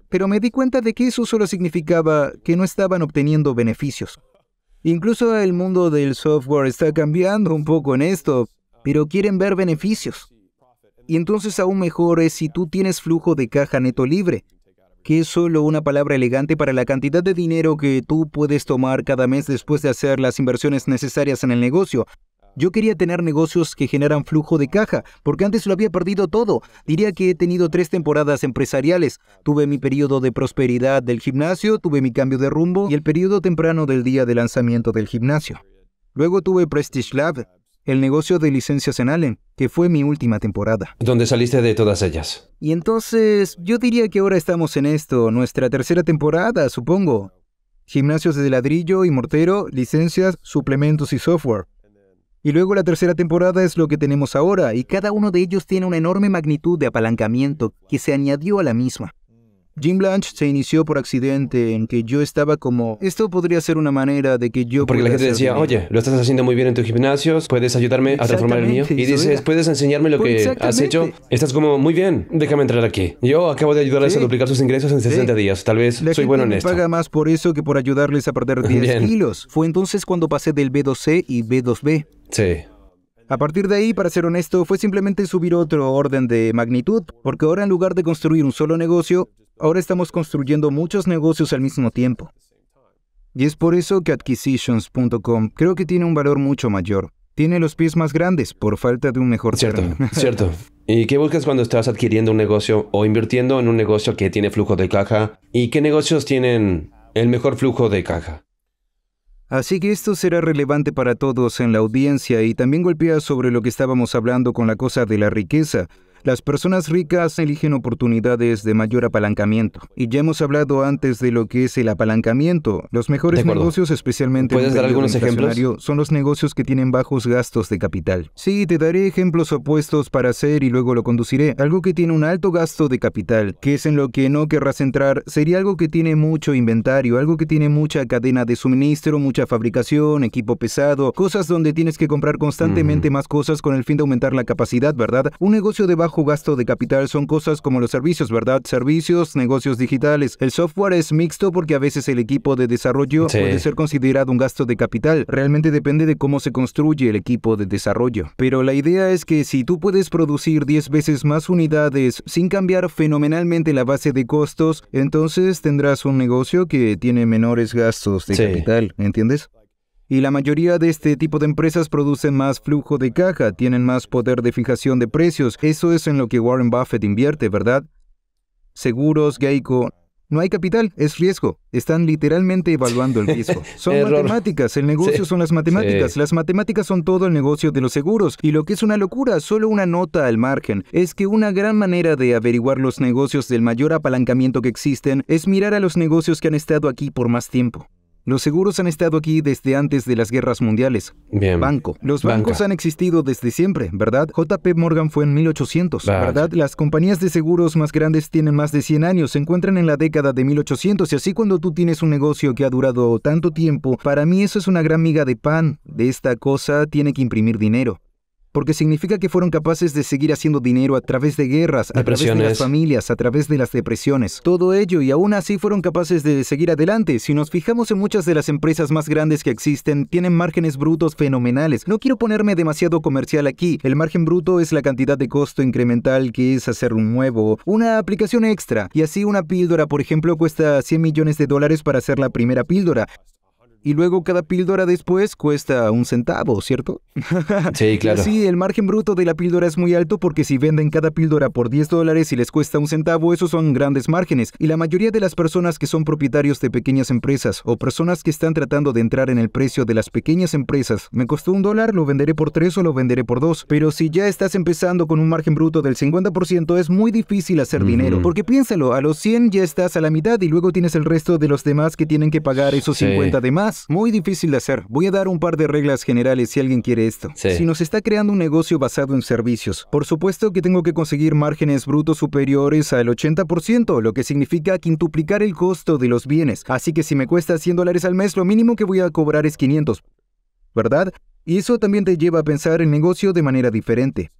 pero me di cuenta de que eso solo significaba que no estaban obteniendo beneficios. Incluso el mundo del software está cambiando un poco en esto, pero quieren ver beneficios. Y entonces aún mejor es si tú tienes flujo de caja neto libre, que es solo una palabra elegante para la cantidad de dinero que tú puedes tomar cada mes después de hacer las inversiones necesarias en el negocio, yo quería tener negocios que generan flujo de caja, porque antes lo había perdido todo. Diría que he tenido tres temporadas empresariales. Tuve mi periodo de prosperidad del gimnasio, tuve mi cambio de rumbo y el periodo temprano del día de lanzamiento del gimnasio. Luego tuve Prestige Lab, el negocio de licencias en Allen, que fue mi última temporada. ¿Dónde saliste de todas ellas? Y entonces, yo diría que ahora estamos en esto, nuestra tercera temporada, supongo. Gimnasios de ladrillo y mortero, licencias, suplementos y software. Y luego la tercera temporada es lo que tenemos ahora, y cada uno de ellos tiene una enorme magnitud de apalancamiento que se añadió a la misma. Jim Blanche se inició por accidente en que yo estaba como, esto podría ser una manera de que yo... Porque la gente decía, oye, lo estás haciendo muy bien en tus gimnasios, puedes ayudarme a transformar el mío. Y dices, puedes enseñarme lo pues, que has hecho. Estás como, muy bien, déjame entrar aquí. Yo acabo de ayudarles a duplicar sus ingresos en 60 días, tal vez soy bueno en paga más por eso que por ayudarles a perder 10 <laughs> kilos. Fue entonces cuando pasé del B2C y B2B. Sí. A partir de ahí, para ser honesto, fue simplemente subir otro orden de magnitud, porque ahora en lugar de construir un solo negocio, ahora estamos construyendo muchos negocios al mismo tiempo. Y es por eso que adquisitions.com creo que tiene un valor mucho mayor. Tiene los pies más grandes por falta de un mejor Cierto, <laughs> cierto. ¿Y qué buscas cuando estás adquiriendo un negocio o invirtiendo en un negocio que tiene flujo de caja? ¿Y qué negocios tienen el mejor flujo de caja? Así que esto será relevante para todos en la audiencia y también golpea sobre lo que estábamos hablando con la cosa de la riqueza, las personas ricas eligen oportunidades de mayor apalancamiento. Y ya hemos hablado antes de lo que es el apalancamiento. Los mejores negocios, especialmente en dar algunos son los negocios que tienen bajos gastos de capital. Sí, te daré ejemplos opuestos para hacer y luego lo conduciré. Algo que tiene un alto gasto de capital, que es en lo que no querrás entrar, sería algo que tiene mucho inventario, algo que tiene mucha cadena de suministro, mucha fabricación, equipo pesado, cosas donde tienes que comprar constantemente más cosas con el fin de aumentar la capacidad, ¿verdad? Un negocio de bajo gasto de capital son cosas como los servicios, ¿verdad? Servicios, negocios digitales. El software es mixto porque a veces el equipo de desarrollo puede ser considerado un gasto de capital. Realmente depende de cómo se construye el equipo de desarrollo. Pero la idea es que si tú puedes producir 10 veces más unidades sin cambiar fenomenalmente la base de costos, entonces tendrás un negocio que tiene menores gastos de capital, ¿entiendes? Y la mayoría de este tipo de empresas producen más flujo de caja, tienen más poder de fijación de precios. Eso es en lo que Warren Buffett invierte, ¿verdad? Seguros, Geico. No hay capital, es riesgo. Están literalmente evaluando el riesgo. <laughs> Son matemáticas, el negocio son las matemáticas. Las matemáticas son todo el negocio de los seguros. Y lo que es una locura, solo una nota al margen, es que una gran manera de averiguar los negocios del mayor apalancamiento que existen es mirar a los negocios que han estado aquí por más tiempo. Los seguros han estado aquí desde antes de las guerras mundiales. Bien. Banco. Los bancos han existido desde siempre, ¿verdad? JP Morgan fue en 1800, ¿verdad? Las compañías de seguros más grandes tienen más de 100 años, se encuentran en la década de 1800 y así cuando tú tienes un negocio que ha durado tanto tiempo, para mí eso es una gran miga de pan. De esta cosa tiene que imprimir dinero porque significa que fueron capaces de seguir haciendo dinero a través de guerras, a través de las familias, a través de las depresiones, todo ello y aún así fueron capaces de seguir adelante. Si nos fijamos en muchas de las empresas más grandes que existen, tienen márgenes brutos fenomenales. No quiero ponerme demasiado comercial aquí, el margen bruto es la cantidad de costo incremental que es hacer un nuevo, una aplicación extra, y así una píldora, por ejemplo, cuesta 100 millones de dólares para hacer la primera píldora y luego cada píldora después cuesta un centavo, ¿cierto? <laughs> Sí, claro. Sí, el margen bruto de la píldora es muy alto porque si venden cada píldora por 10 dólares y les cuesta un centavo, esos son grandes márgenes. Y la mayoría de las personas que son propietarios de pequeñas empresas o personas que están tratando de entrar en el precio de las pequeñas empresas, me costó un dólar, lo venderé por 3 o lo venderé por 2. Pero si ya estás empezando con un margen bruto del 50%, es muy difícil hacer dinero. Porque piénsalo, a los 100 ya estás a la mitad y luego tienes el resto de los demás que tienen que pagar esos 50 de más. Muy difícil de hacer. Voy a dar un par de reglas generales si alguien quiere esto. Si nos está creando un negocio basado en servicios, por supuesto que tengo que conseguir márgenes brutos superiores al 80%, lo que significa quintuplicar el costo de los bienes. Así que si me cuesta 100 dólares al mes, lo mínimo que voy a cobrar es 500. ¿Verdad? Y eso también te lleva a pensar el negocio de manera diferente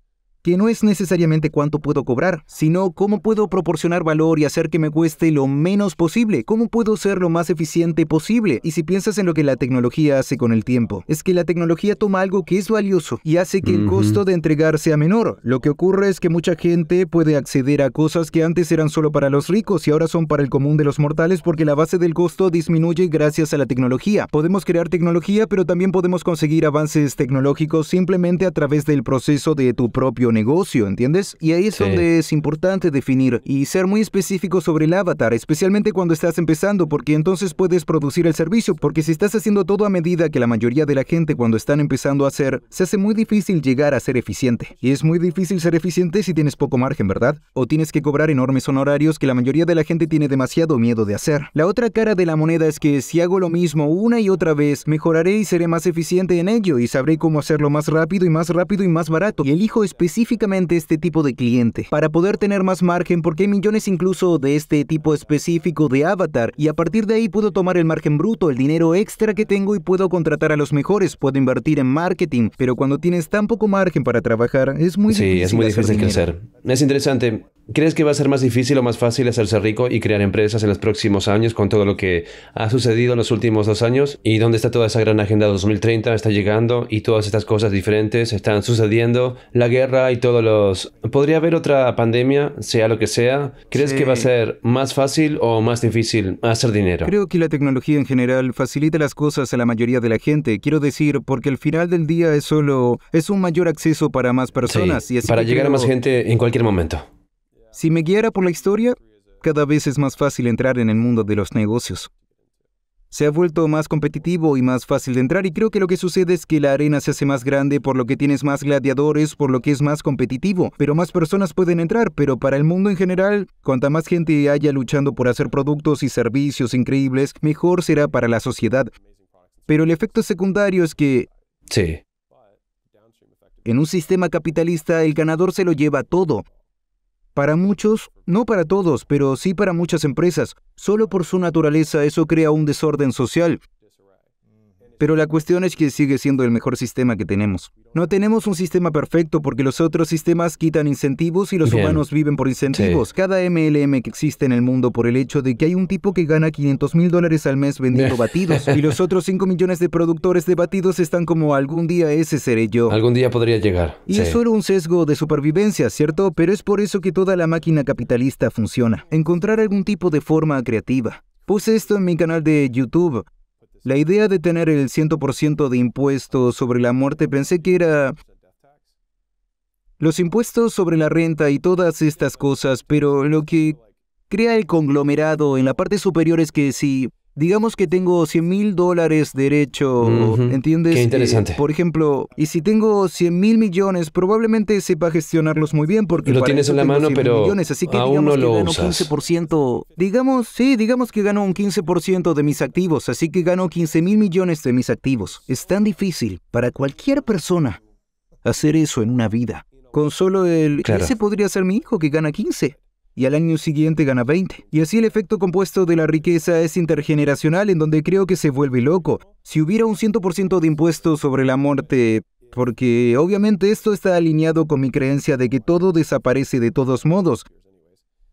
que no es necesariamente cuánto puedo cobrar, sino cómo puedo proporcionar valor y hacer que me cueste lo menos posible, cómo puedo ser lo más eficiente posible. Y si piensas en lo que la tecnología hace con el tiempo, es que la tecnología toma algo que es valioso y hace que el costo de entregar sea menor. Lo que ocurre es que mucha gente puede acceder a cosas que antes eran solo para los ricos y ahora son para el común de los mortales porque la base del costo disminuye gracias a la tecnología. Podemos crear tecnología, pero también podemos conseguir avances tecnológicos simplemente a través del proceso de tu propio negocio, ¿entiendes? Y ahí es donde es importante definir y ser muy específico sobre el avatar, especialmente cuando estás empezando, porque entonces puedes producir el servicio, porque si estás haciendo todo a medida que la mayoría de la gente cuando están empezando a hacer, se hace muy difícil llegar a ser eficiente. Y es muy difícil ser eficiente si tienes poco margen, ¿verdad? O tienes que cobrar enormes honorarios que la mayoría de la gente tiene demasiado miedo de hacer. La otra cara de la moneda es que si hago lo mismo una y otra vez, mejoraré y seré más eficiente en ello y sabré cómo hacerlo más rápido y más rápido y más barato. Y elijo específicamente específicamente este tipo de cliente, para poder tener más margen porque hay millones incluso de este tipo específico de avatar y a partir de ahí puedo tomar el margen bruto, el dinero extra que tengo y puedo contratar a los mejores, puedo invertir en marketing, pero cuando tienes tan poco margen para trabajar es muy difícil. Sí, es muy difícil crecer. Es interesante. ¿Crees que va a ser más difícil o más fácil hacerse rico y crear empresas en los próximos años con todo lo que ha sucedido en los últimos dos años? ¿Y dónde está toda esa gran agenda 2030? Está llegando y todas estas cosas diferentes están sucediendo. La guerra y todos los... ¿Podría haber otra pandemia, sea lo que sea? ¿Crees que va a ser más fácil o más difícil hacer dinero? Creo que la tecnología en general facilita las cosas a la mayoría de la gente. Quiero decir, porque al final del día es solo... es un mayor acceso para más personas. y así para llegar a más gente en cualquier momento. Si me guiara por la historia, cada vez es más fácil entrar en el mundo de los negocios. Se ha vuelto más competitivo y más fácil de entrar y creo que lo que sucede es que la arena se hace más grande por lo que tienes más gladiadores, por lo que es más competitivo, pero más personas pueden entrar, pero para el mundo en general, cuanta más gente haya luchando por hacer productos y servicios increíbles, mejor será para la sociedad. Pero el efecto secundario es que... Sí. En un sistema capitalista el ganador se lo lleva todo, para muchos, no para todos, pero sí para muchas empresas, solo por su naturaleza eso crea un desorden social pero la cuestión es que sigue siendo el mejor sistema que tenemos. No tenemos un sistema perfecto porque los otros sistemas quitan incentivos y los humanos viven por incentivos. Cada MLM que existe en el mundo por el hecho de que hay un tipo que gana 500 mil dólares al mes vendiendo <laughs> batidos y los otros 5 millones de productores de batidos están como algún día ese seré yo. Algún día podría llegar. Y es solo un sesgo de supervivencia, ¿cierto? Pero es por eso que toda la máquina capitalista funciona. Encontrar algún tipo de forma creativa. Puse esto en mi canal de YouTube. La idea de tener el 100% de impuestos sobre la muerte pensé que era los impuestos sobre la renta y todas estas cosas, pero lo que crea el conglomerado en la parte superior es que si digamos que tengo 100 mil dólares derecho, ¿entiendes? Qué eh, interesante. por ejemplo, y si tengo 100 mil millones, probablemente sepa gestionarlos muy bien porque... Lo tienes en la mano, pero... así que aún no lo usas. 15%. Digamos, sí, digamos que gano un 15% de mis activos, así que gano 15 mil millones de mis activos. Es tan difícil para cualquier persona hacer eso en una vida. Con solo el... Ese podría ser mi hijo que gana 15 y al año siguiente gana 20. Y así el efecto compuesto de la riqueza es intergeneracional en donde creo que se vuelve loco. Si hubiera un 100% de impuestos sobre la muerte, porque obviamente esto está alineado con mi creencia de que todo desaparece de todos modos,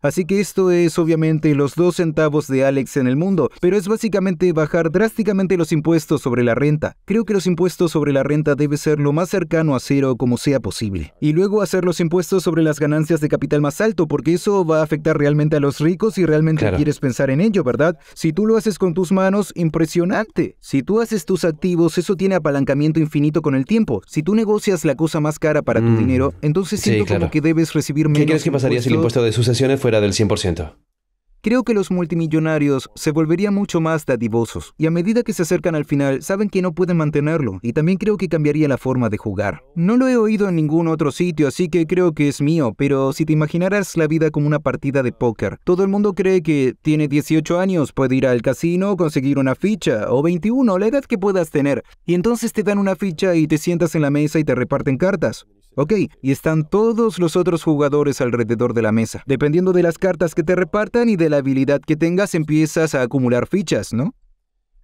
Así que esto es obviamente los dos centavos de Alex en el mundo, pero es básicamente bajar drásticamente los impuestos sobre la renta. Creo que los impuestos sobre la renta debe ser lo más cercano a cero como sea posible. Y luego hacer los impuestos sobre las ganancias de capital más alto, porque eso va a afectar realmente a los ricos y realmente quieres pensar en ello, ¿verdad? Si tú lo haces con tus manos, impresionante. Si tú haces tus activos, eso tiene apalancamiento infinito con el tiempo. Si tú negocias la cosa más cara para tu mm. dinero, entonces siento sí, como que debes recibir menos. ¿Qué crees que pasaría si el impuesto de sucesiones fuera del 100%. Creo que los multimillonarios se volverían mucho más dadivosos y a medida que se acercan al final saben que no pueden mantenerlo y también creo que cambiaría la forma de jugar. No lo he oído en ningún otro sitio así que creo que es mío, pero si te imaginaras la vida como una partida de póker, todo el mundo cree que tiene 18 años, puede ir al casino, conseguir una ficha o 21, la edad que puedas tener, y entonces te dan una ficha y te sientas en la mesa y te reparten cartas. Ok, y están todos los otros jugadores alrededor de la mesa. Dependiendo de las cartas que te repartan y de la habilidad que tengas, empiezas a acumular fichas, ¿no?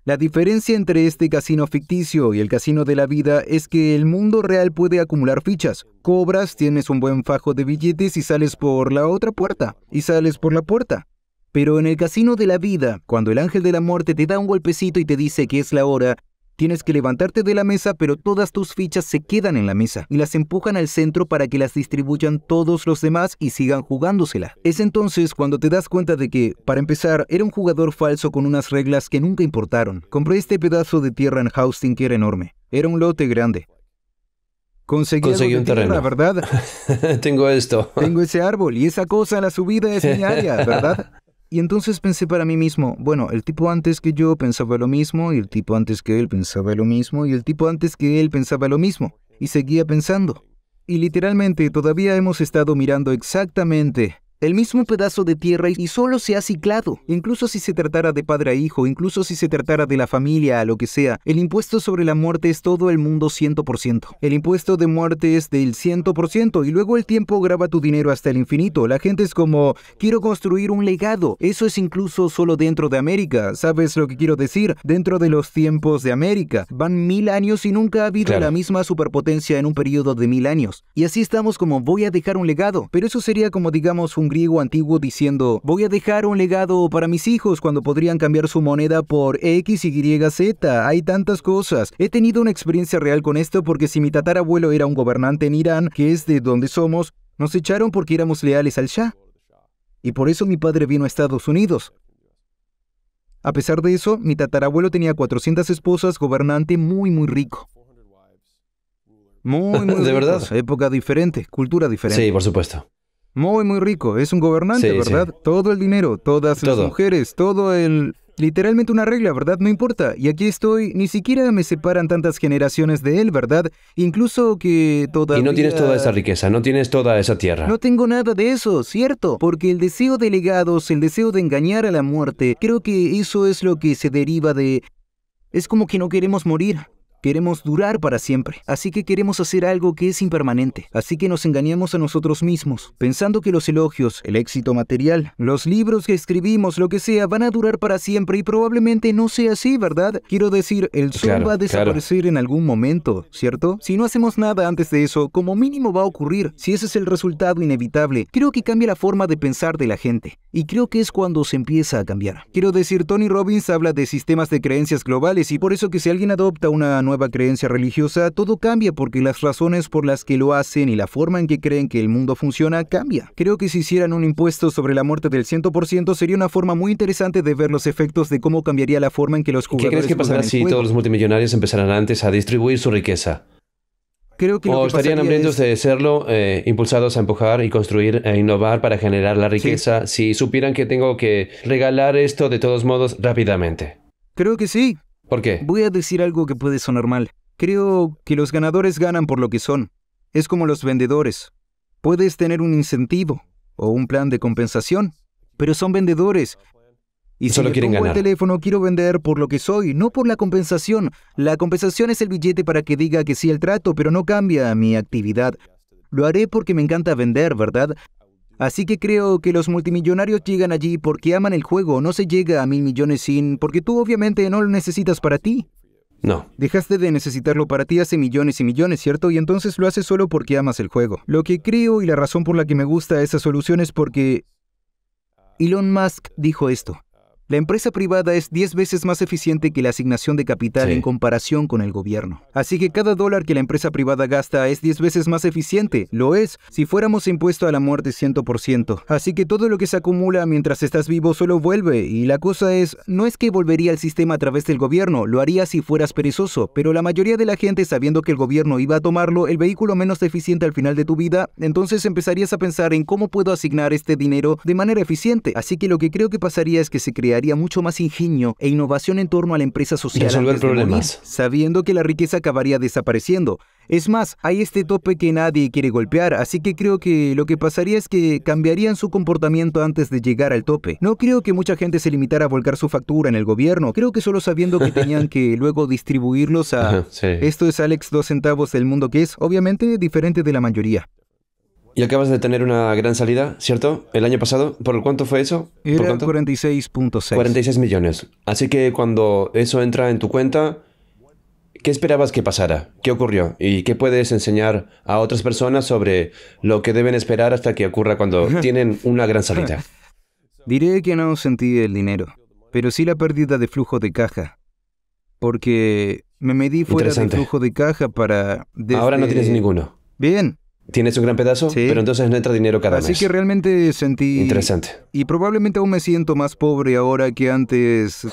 La diferencia entre este casino ficticio y el casino de la vida es que el mundo real puede acumular fichas. Cobras, tienes un buen fajo de billetes y sales por la otra puerta. Y sales por la puerta. Pero en el casino de la vida, cuando el ángel de la muerte te da un golpecito y te dice que es la hora, Tienes que levantarte de la mesa, pero todas tus fichas se quedan en la mesa y las empujan al centro para que las distribuyan todos los demás y sigan jugándosela. Es entonces cuando te das cuenta de que, para empezar, era un jugador falso con unas reglas que nunca importaron. Compré este pedazo de tierra en Houston que era enorme. Era un lote grande. Conseguí, un terreno. ¿verdad? <laughs> Tengo esto. Tengo ese árbol y esa cosa, la subida es mi <laughs> área, ¿verdad? Y entonces pensé para mí mismo, bueno, el tipo antes que yo pensaba lo mismo, y el tipo antes que él pensaba lo mismo, y el tipo antes que él pensaba lo mismo, y seguía pensando. Y literalmente todavía hemos estado mirando exactamente el mismo pedazo de tierra y solo se ha ciclado. Incluso si se tratara de padre a hijo, incluso si se tratara de la familia, a lo que sea, el impuesto sobre la muerte es todo el mundo 100%. El impuesto de muerte es del 100% y luego el tiempo graba tu dinero hasta el infinito. La gente es como, quiero construir un legado. Eso es incluso solo dentro de América. ¿Sabes lo que quiero decir? Dentro de los tiempos de América. Van mil años y nunca ha habido la misma superpotencia en un periodo de mil años. Y así estamos como, voy a dejar un legado. Pero eso sería como, digamos, un griego antiguo diciendo, voy a dejar un legado para mis hijos cuando podrían cambiar su moneda por X, Y, Z. Hay tantas cosas. He tenido una experiencia real con esto porque si mi tatarabuelo era un gobernante en Irán, que es de donde somos, nos echaron porque éramos leales al Shah. Y por eso mi padre vino a Estados Unidos. A pesar de eso, mi tatarabuelo tenía 400 esposas, gobernante muy, muy rico. Muy, <laughs> muy De verdad. Época diferente, cultura diferente. Sí, por supuesto. Muy, muy rico. Es un gobernante, ¿verdad? Todo el dinero, todas las mujeres, todo el... Literalmente una regla, ¿verdad? No importa. Y aquí estoy, ni siquiera me separan tantas generaciones de él, ¿verdad? Incluso que toda. Y no tienes toda esa riqueza, no tienes toda esa tierra. No tengo nada de eso, ¿cierto? Porque el deseo de legados, el deseo de engañar a la muerte, creo que eso es lo que se deriva de... Es como que no queremos morir. Queremos durar para siempre, así que queremos hacer algo que es impermanente, así que nos engañamos a nosotros mismos, pensando que los elogios, el éxito material, los libros que escribimos, lo que sea, van a durar para siempre y probablemente no sea así, ¿verdad? Quiero decir, el sol va a desaparecer en algún momento, ¿cierto? Si no hacemos nada antes de eso, como mínimo va a ocurrir, si ese es el resultado inevitable, creo que cambia la forma de pensar de la gente, y creo que es cuando se empieza a cambiar. Quiero decir, Tony Robbins habla de sistemas de creencias globales y por eso que si alguien adopta una nueva creencia religiosa, todo cambia porque las razones por las que lo hacen y la forma en que creen que el mundo funciona cambia. Creo que si hicieran un impuesto sobre la muerte del 100% sería una forma muy interesante de ver los efectos de cómo cambiaría la forma en que los jugadores... ¿Qué crees que pasará si todos los multimillonarios empezaran antes a distribuir su riqueza? Creo que o estarían hambrientos de serlo, eh, impulsados a empujar y construir e innovar para generar la riqueza si supieran que tengo que regalar esto de todos modos rápidamente. Creo que sí. ¿Por qué? Voy a decir algo que puede sonar mal. Creo que los ganadores ganan por lo que son. Es como los vendedores. Puedes tener un incentivo o un plan de compensación, pero son vendedores. Y solo quieren ganar. el teléfono quiero vender por lo que soy, no por la compensación. La compensación es el billete para que diga que sí al trato, pero no cambia mi actividad. Lo haré porque me encanta vender, ¿verdad? Así que creo que los multimillonarios llegan allí porque aman el juego, no se llega a mil millones sin, porque tú obviamente no lo necesitas para ti. No. Dejaste de necesitarlo para ti hace millones y millones, ¿cierto? Y entonces lo haces solo porque amas el juego. Lo que creo y la razón por la que me gusta esa solución es porque Elon Musk dijo esto. La empresa privada es 10 veces más eficiente que la asignación de capital en comparación con el gobierno. Así que cada dólar que la empresa privada gasta es 10 veces más eficiente. Lo es si fuéramos impuesto a la muerte 100%. Así que todo lo que se acumula mientras estás vivo solo vuelve. Y la cosa es, no es que volvería al sistema a través del gobierno, lo haría si fueras perezoso. Pero la mayoría de la gente sabiendo que el gobierno iba a tomarlo, el vehículo menos eficiente al final de tu vida, entonces empezarías a pensar en cómo puedo asignar este dinero de manera eficiente. Así que lo que creo que pasaría es que se crearía mucho más ingenio e innovación en torno a la empresa social. sabiendo que la riqueza acabaría desapareciendo. Es más, hay este tope que nadie quiere golpear, así que creo que lo que pasaría es que cambiarían su comportamiento antes de llegar al tope. No creo que mucha gente se limitara a volcar su factura en el gobierno, creo que solo sabiendo que tenían que <laughs> luego distribuirlos a... Esto es Alex dos centavos del mundo que es, obviamente, diferente de la mayoría. Y acabas de tener una gran salida, ¿cierto? El año pasado, ¿por cuánto fue eso? Era 46.6. 46 millones. Así que cuando eso entra en tu cuenta, ¿qué esperabas que pasara? ¿Qué ocurrió? ¿Y qué puedes enseñar a otras personas sobre lo que deben esperar hasta que ocurra cuando <laughs> tienen una gran salida? Diré que no sentí el dinero, pero sí la pérdida de flujo de caja. Porque me medí fuera del flujo de caja para... Ahora no tienes ninguno. Bien, Tienes un gran pedazo, pero entonces no entra dinero cada mes. Así que realmente sentí... Interesante. Y probablemente aún me siento más pobre ahora que antes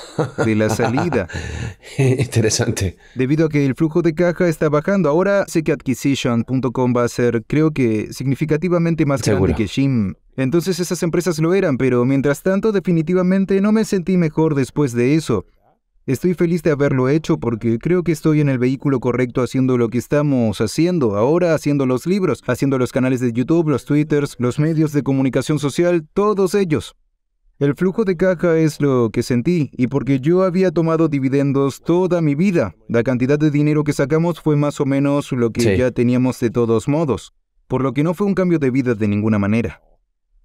de la salida. <laughs> Interesante. Debido a que el flujo de caja está bajando. Ahora sé que Adquisition.com va a ser, creo que, significativamente más grande que Jim. Entonces esas empresas lo eran, pero mientras tanto definitivamente no me sentí mejor después de eso. Estoy feliz de haberlo hecho porque creo que estoy en el vehículo correcto haciendo lo que estamos haciendo ahora, haciendo los libros, haciendo los canales de YouTube, los Twitters, los medios de comunicación social, todos ellos. El flujo de caja es lo que sentí y porque yo había tomado dividendos toda mi vida, la cantidad de dinero que sacamos fue más o menos lo que ya teníamos de todos modos, por lo que no fue un cambio de vida de ninguna manera.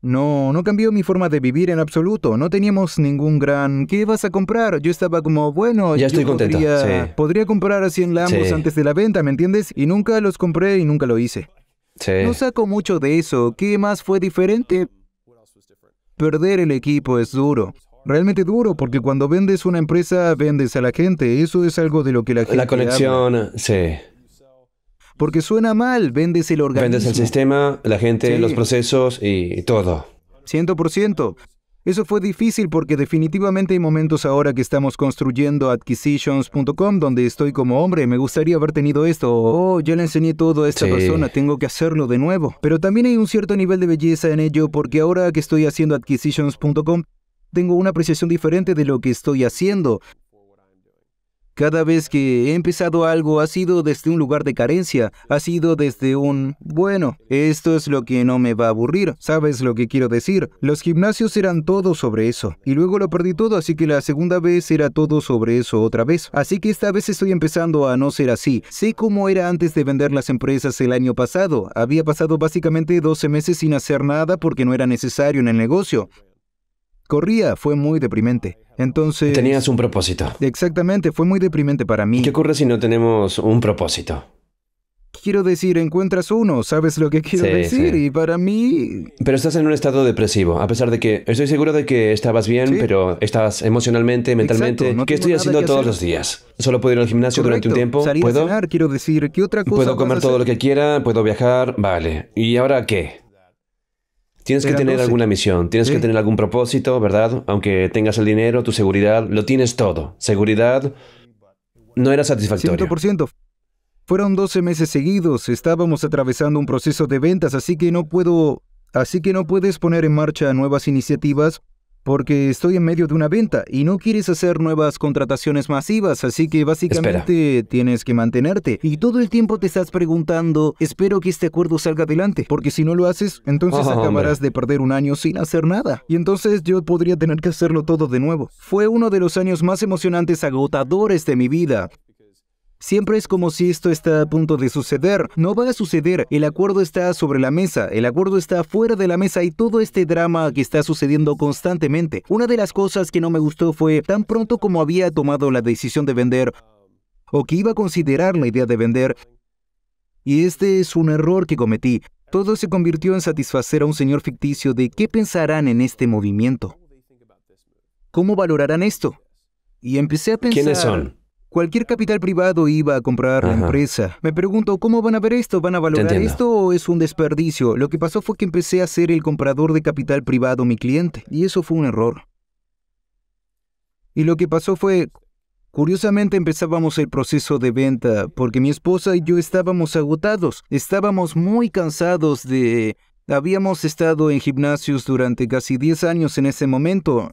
No, no cambió mi forma de vivir en absoluto. No teníamos ningún gran. ¿Qué vas a comprar? Yo estaba como, bueno, ya estoy contento. Podría, comprar a 100 Lambos antes de la venta, ¿me entiendes? Y nunca los compré y nunca lo hice. Sí. No saco mucho de eso. ¿Qué más fue diferente? Perder el equipo es duro. Realmente duro, porque cuando vendes una empresa, vendes a la gente. Eso es algo de lo que la gente. La conexión, sí. Porque suena mal, vendes el organismo. Vendes el sistema, la gente, los procesos y todo. 100%. Eso fue difícil porque definitivamente hay momentos ahora que estamos construyendo adquisitions.com donde estoy como hombre, me gustaría haber tenido esto, oh, ya le enseñé todo a esta persona, tengo que hacerlo de nuevo. Pero también hay un cierto nivel de belleza en ello porque ahora que estoy haciendo adquisitions.com, tengo una apreciación diferente de lo que estoy haciendo. Cada vez que he empezado algo ha sido desde un lugar de carencia, ha sido desde un, bueno, esto es lo que no me va a aburrir, ¿sabes lo que quiero decir? Los gimnasios eran todo sobre eso, y luego lo perdí todo, así que la segunda vez era todo sobre eso otra vez. Así que esta vez estoy empezando a no ser así. Sé cómo era antes de vender las empresas el año pasado, había pasado básicamente 12 meses sin hacer nada porque no era necesario en el negocio corría fue muy deprimente. Entonces... Tenías un propósito. Exactamente, fue muy deprimente para mí. ¿Qué ocurre si no tenemos un propósito? Quiero decir, encuentras uno, sabes lo que quiero decir, y para mí... Pero estás en un estado depresivo, a pesar de que estoy seguro de que estabas bien, pero estás emocionalmente, mentalmente... ¿Qué estoy haciendo todos los días? Solo puedo ir al gimnasio durante un tiempo. ¿Puedo? A cenar, quiero decir, ¿qué otra cosa? Puedo comer todo lo que quiera, puedo viajar, vale. ¿Y ahora qué? Tienes que tener alguna misión, tienes que tener algún propósito, ¿verdad? Aunque tengas el dinero, tu seguridad, lo tienes todo. Seguridad no era satisfactorio. 100%. Fueron 12 meses seguidos, estábamos atravesando un proceso de ventas, así que no puedo, así que no puedes poner en marcha nuevas iniciativas porque estoy en medio de una venta y no quieres hacer nuevas contrataciones masivas, así que básicamente tienes que mantenerte. Y todo el tiempo te estás preguntando, espero que este acuerdo salga adelante, porque si no lo haces, entonces oh, acabarás de perder un año sin hacer nada. Y entonces yo podría tener que hacerlo todo de nuevo. Fue uno de los años más emocionantes, agotadores de mi vida. Siempre es como si esto está a punto de suceder. No va a suceder. El acuerdo está sobre la mesa. El acuerdo está fuera de la mesa y todo este drama que está sucediendo constantemente. Una de las cosas que no me gustó fue tan pronto como había tomado la decisión de vender o que iba a considerar la idea de vender. Y este es un error que cometí. Todo se convirtió en satisfacer a un señor ficticio de qué pensarán en este movimiento. ¿Cómo valorarán esto? Y empecé a pensar... ¿Quiénes son? Cualquier capital privado iba a comprar la empresa. Me pregunto, ¿cómo van a ver esto? ¿Van a valorar esto o es un desperdicio? Lo que pasó fue que empecé a ser el comprador de capital privado mi cliente, y eso fue un error. Y lo que pasó fue, Curiosamente empezábamos el proceso de venta porque mi esposa y yo estábamos agotados, estábamos muy cansados de... Habíamos estado en gimnasios durante casi 10 años en ese momento.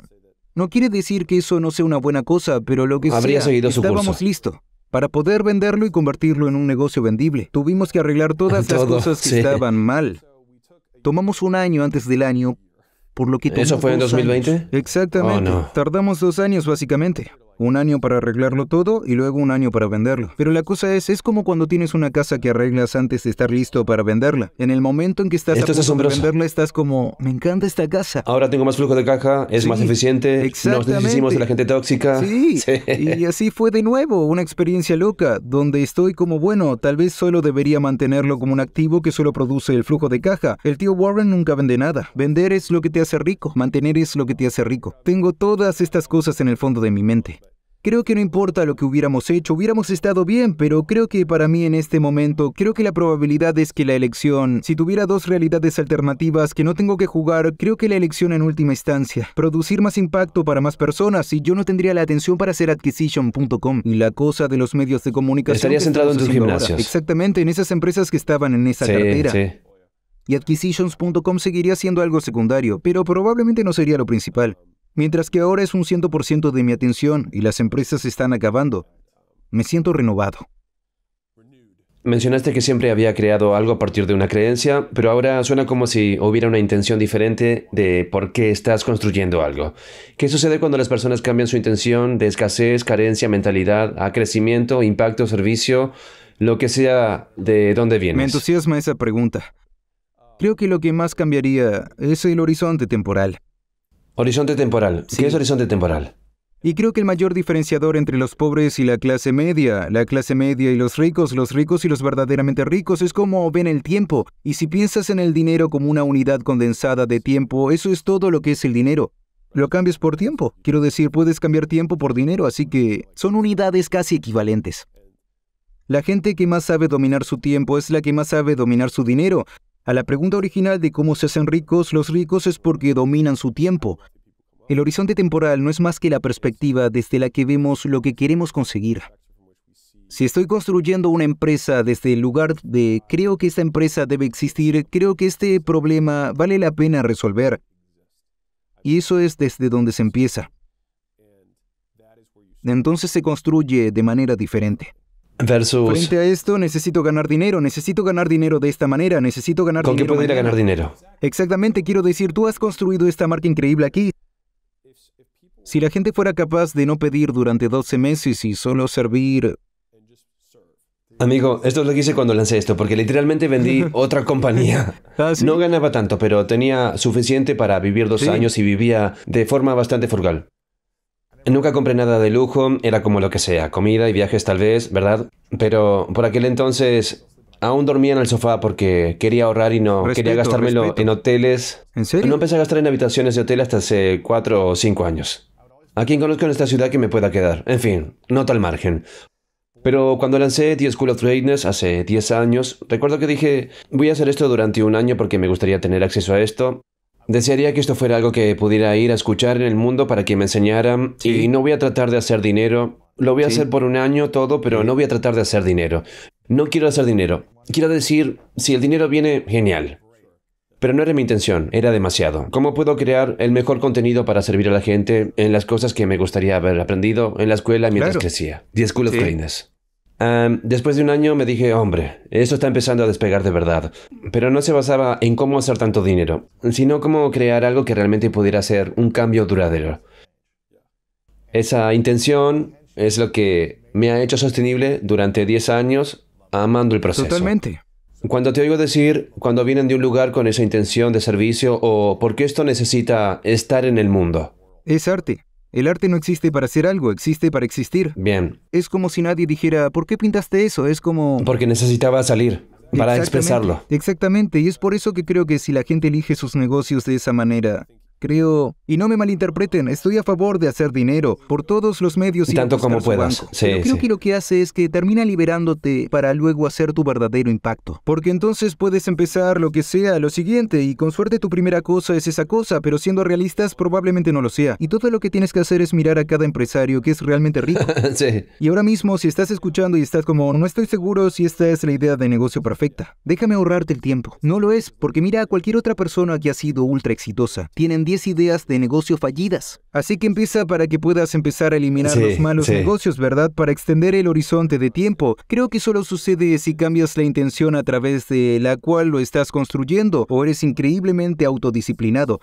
No quiere decir que eso no sea una buena cosa, pero lo que Habría sea, estábamos listos listo. Para poder venderlo y convertirlo en un negocio vendible, tuvimos que arreglar todas las cosas que estaban mal. Tomamos un año antes del año, por lo que... ¿Eso fue en 2020? Exactamente. Oh, Tardamos dos años básicamente un año para arreglarlo todo y luego un año para venderlo. Pero la cosa es, es como cuando tienes una casa que arreglas antes de estar listo para venderla. En el momento en que estás listo a venderla, estás como, me encanta esta casa. Ahora tengo más flujo de caja, es más eficiente, nos deshicimos de la gente tóxica. Sí. <laughs> sí, y así fue de nuevo, una experiencia loca, donde estoy como, bueno, tal vez solo debería mantenerlo como un activo que solo produce el flujo de caja. El tío Warren nunca vende nada. Vender es lo que te hace rico, mantener es lo que te hace rico. Tengo todas estas cosas en el fondo de mi mente. Creo que no importa lo que hubiéramos hecho, hubiéramos estado bien, pero creo que para mí en este momento, creo que la probabilidad es que la elección, si tuviera dos realidades alternativas que no tengo que jugar, creo que la elección en última instancia, producir más impacto para más personas y yo no tendría la atención para hacer adquisition.com, y la cosa de los medios de comunicación. estaría centrado en tus gimnasios. Exactamente, en esas empresas que estaban en esa cartera. Sí. Y adquisitions.com seguiría siendo algo secundario, pero probablemente no sería lo principal. Mientras que ahora es un 100% de mi atención y las empresas están acabando, me siento renovado. Mencionaste que siempre había creado algo a partir de una creencia, pero ahora suena como si hubiera una intención diferente de por qué estás construyendo algo. ¿Qué sucede cuando las personas cambian su intención de escasez, carencia, mentalidad a crecimiento, impacto, servicio, lo que sea de dónde vienes? Me entusiasma esa pregunta. Creo que lo que más cambiaría es el horizonte temporal. Horizonte temporal. ¿Qué es horizonte temporal? Y creo que el mayor diferenciador entre los pobres y la clase media, la clase media y los ricos, los ricos y los verdaderamente ricos es cómo ven el tiempo. Y si piensas en el dinero como una unidad condensada de tiempo, eso es todo lo que es el dinero. Lo cambias por tiempo. Quiero decir, puedes cambiar tiempo por dinero, así que son unidades casi equivalentes. La gente que más sabe dominar su tiempo es la que más sabe dominar su dinero, a la pregunta original de cómo se hacen ricos, los ricos es porque dominan su tiempo. El horizonte temporal no es más que la perspectiva desde la que vemos lo que queremos conseguir. Si estoy construyendo una empresa desde el lugar de creo que esta empresa debe existir, creo que este problema vale la pena resolver. Y eso es desde donde se empieza. Entonces se construye de manera diferente. Versus... Frente a esto, necesito ganar dinero, necesito ganar dinero de esta manera, necesito ganar dinero. ¿Con qué podría ganar dinero? Exactamente, quiero decir, tú has construido esta marca increíble aquí. Si la gente fuera capaz de no pedir durante 12 meses y solo servir... Amigo, esto es lo que hice cuando lancé esto, porque literalmente vendí <laughs> otra compañía. Ah, no ganaba tanto, pero tenía suficiente para vivir dos años y vivía de forma bastante frugal. Eh, nunca compré nada de lujo, era como lo que sea, comida y viajes tal vez, ¿verdad? Pero por aquel entonces aún dormía en el sofá porque quería ahorrar y no quería gastármelo en hoteles. ¿En serio? No empecé a gastar en habitaciones de hotel hasta hace cuatro o cinco años. ¿A quién conozco en esta ciudad que me pueda quedar? En fin, no tal margen. Pero cuando lancé The School of Greatness hace 10 años, recuerdo que dije, voy a hacer esto durante un año porque me gustaría tener acceso a esto, Desearía que esto fuera algo que pudiera ir a escuchar en el mundo para que me enseñaran. Y no voy a tratar de hacer dinero. Lo voy a hacer por un año todo, pero no voy a tratar de hacer dinero. No quiero hacer dinero. Quiero decir, si el dinero viene, genial. Pero no era mi intención, era demasiado. ¿Cómo puedo crear el mejor contenido para servir a la gente en las cosas que me gustaría haber aprendido en la escuela mientras crecía? The School of después de un año me dije, hombre, esto está empezando a despegar de verdad. Pero no se basaba en cómo hacer tanto dinero, sino cómo crear algo que realmente pudiera ser un cambio duradero. Esa intención es lo que me ha hecho sostenible durante 10 años amando el proceso. Totalmente. Cuando te oigo decir, cuando vienen de un lugar con esa intención de servicio o porque esto necesita estar en el mundo. Es arte. El arte no existe para hacer algo, existe para existir. Bien. Es como si nadie dijera, ¿por qué pintaste eso? Es como... Porque necesitaba salir para expresarlo. Exactamente, y es por eso que creo que si la gente elige sus negocios de esa manera, Creo, y no me malinterpreten, estoy a favor de hacer dinero por todos los medios y tanto como puedas. Sí, creo que lo que hace es que termina liberándote para luego hacer tu verdadero impacto, porque entonces puedes empezar lo que sea, lo siguiente y con suerte tu primera cosa es esa cosa, pero siendo realistas probablemente no lo sea. Y todo lo que tienes que hacer es mirar a cada empresario que es realmente rico. <laughs> sí. Y ahora mismo si estás escuchando y estás como no estoy seguro si esta es la idea de negocio perfecta, déjame ahorrarte el tiempo. No lo es, porque mira a cualquier otra persona que ha sido ultra exitosa. Tienen 10 ideas de negocio fallidas. Así que empieza para que puedas empezar a eliminar los malos negocios, ¿verdad? Para extender el horizonte de tiempo. Creo que solo sucede si cambias la intención a través de la cual lo estás construyendo o eres increíblemente autodisciplinado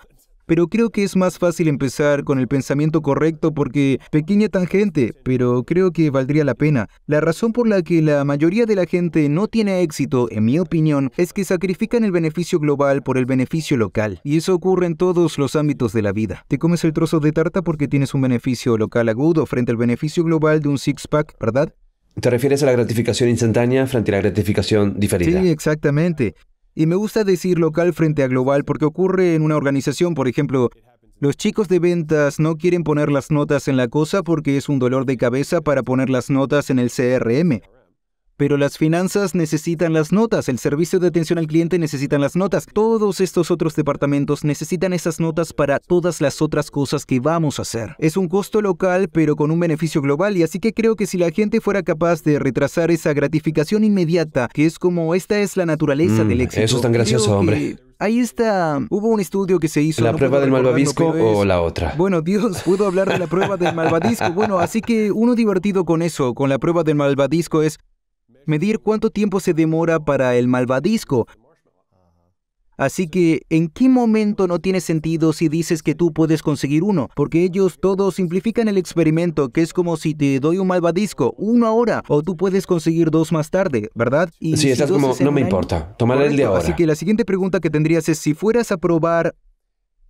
pero creo que es más fácil empezar con el pensamiento correcto porque pequeña tangente, pero creo que valdría la pena. La razón por la que la mayoría de la gente no tiene éxito, en mi opinión, es que sacrifican el beneficio global por el beneficio local, y eso ocurre en todos los ámbitos de la vida. Te comes el trozo de tarta porque tienes un beneficio local agudo frente al beneficio global de un six-pack, ¿verdad? ¿Te refieres a la gratificación instantánea frente a la gratificación diferida? Sí, exactamente. Y me gusta decir local frente a global porque ocurre en una organización, por ejemplo, los chicos de ventas no quieren poner las notas en la cosa porque es un dolor de cabeza para poner las notas en el CRM. Pero las finanzas necesitan las notas, el servicio de atención al cliente necesitan las notas, todos estos otros departamentos necesitan esas notas para todas las otras cosas que vamos a hacer. Es un costo local pero con un beneficio global y así que creo que si la gente fuera capaz de retrasar esa gratificación inmediata, que es como esta es la naturaleza mm, del éxito. Eso es tan gracioso, hombre. Ahí está. Hubo un estudio que se hizo. ¿La prueba del malvavisco o la otra? Bueno, Dios, ¿puedo hablar de la prueba del <laughs> malvavisco. Bueno, así que uno divertido con eso, con la prueba del malvavisco es medir cuánto tiempo se demora para el malvadisco. Así que, ¿en qué momento no tiene sentido si dices que tú puedes conseguir uno? Porque ellos todos simplifican el experimento, que es como si te doy un malvadisco, uno ahora, o tú puedes conseguir dos más tarde, ¿verdad? Y sí, si estás como, no me importa, tomar el de ahora. Así que la siguiente pregunta que tendrías es, si fueras a probar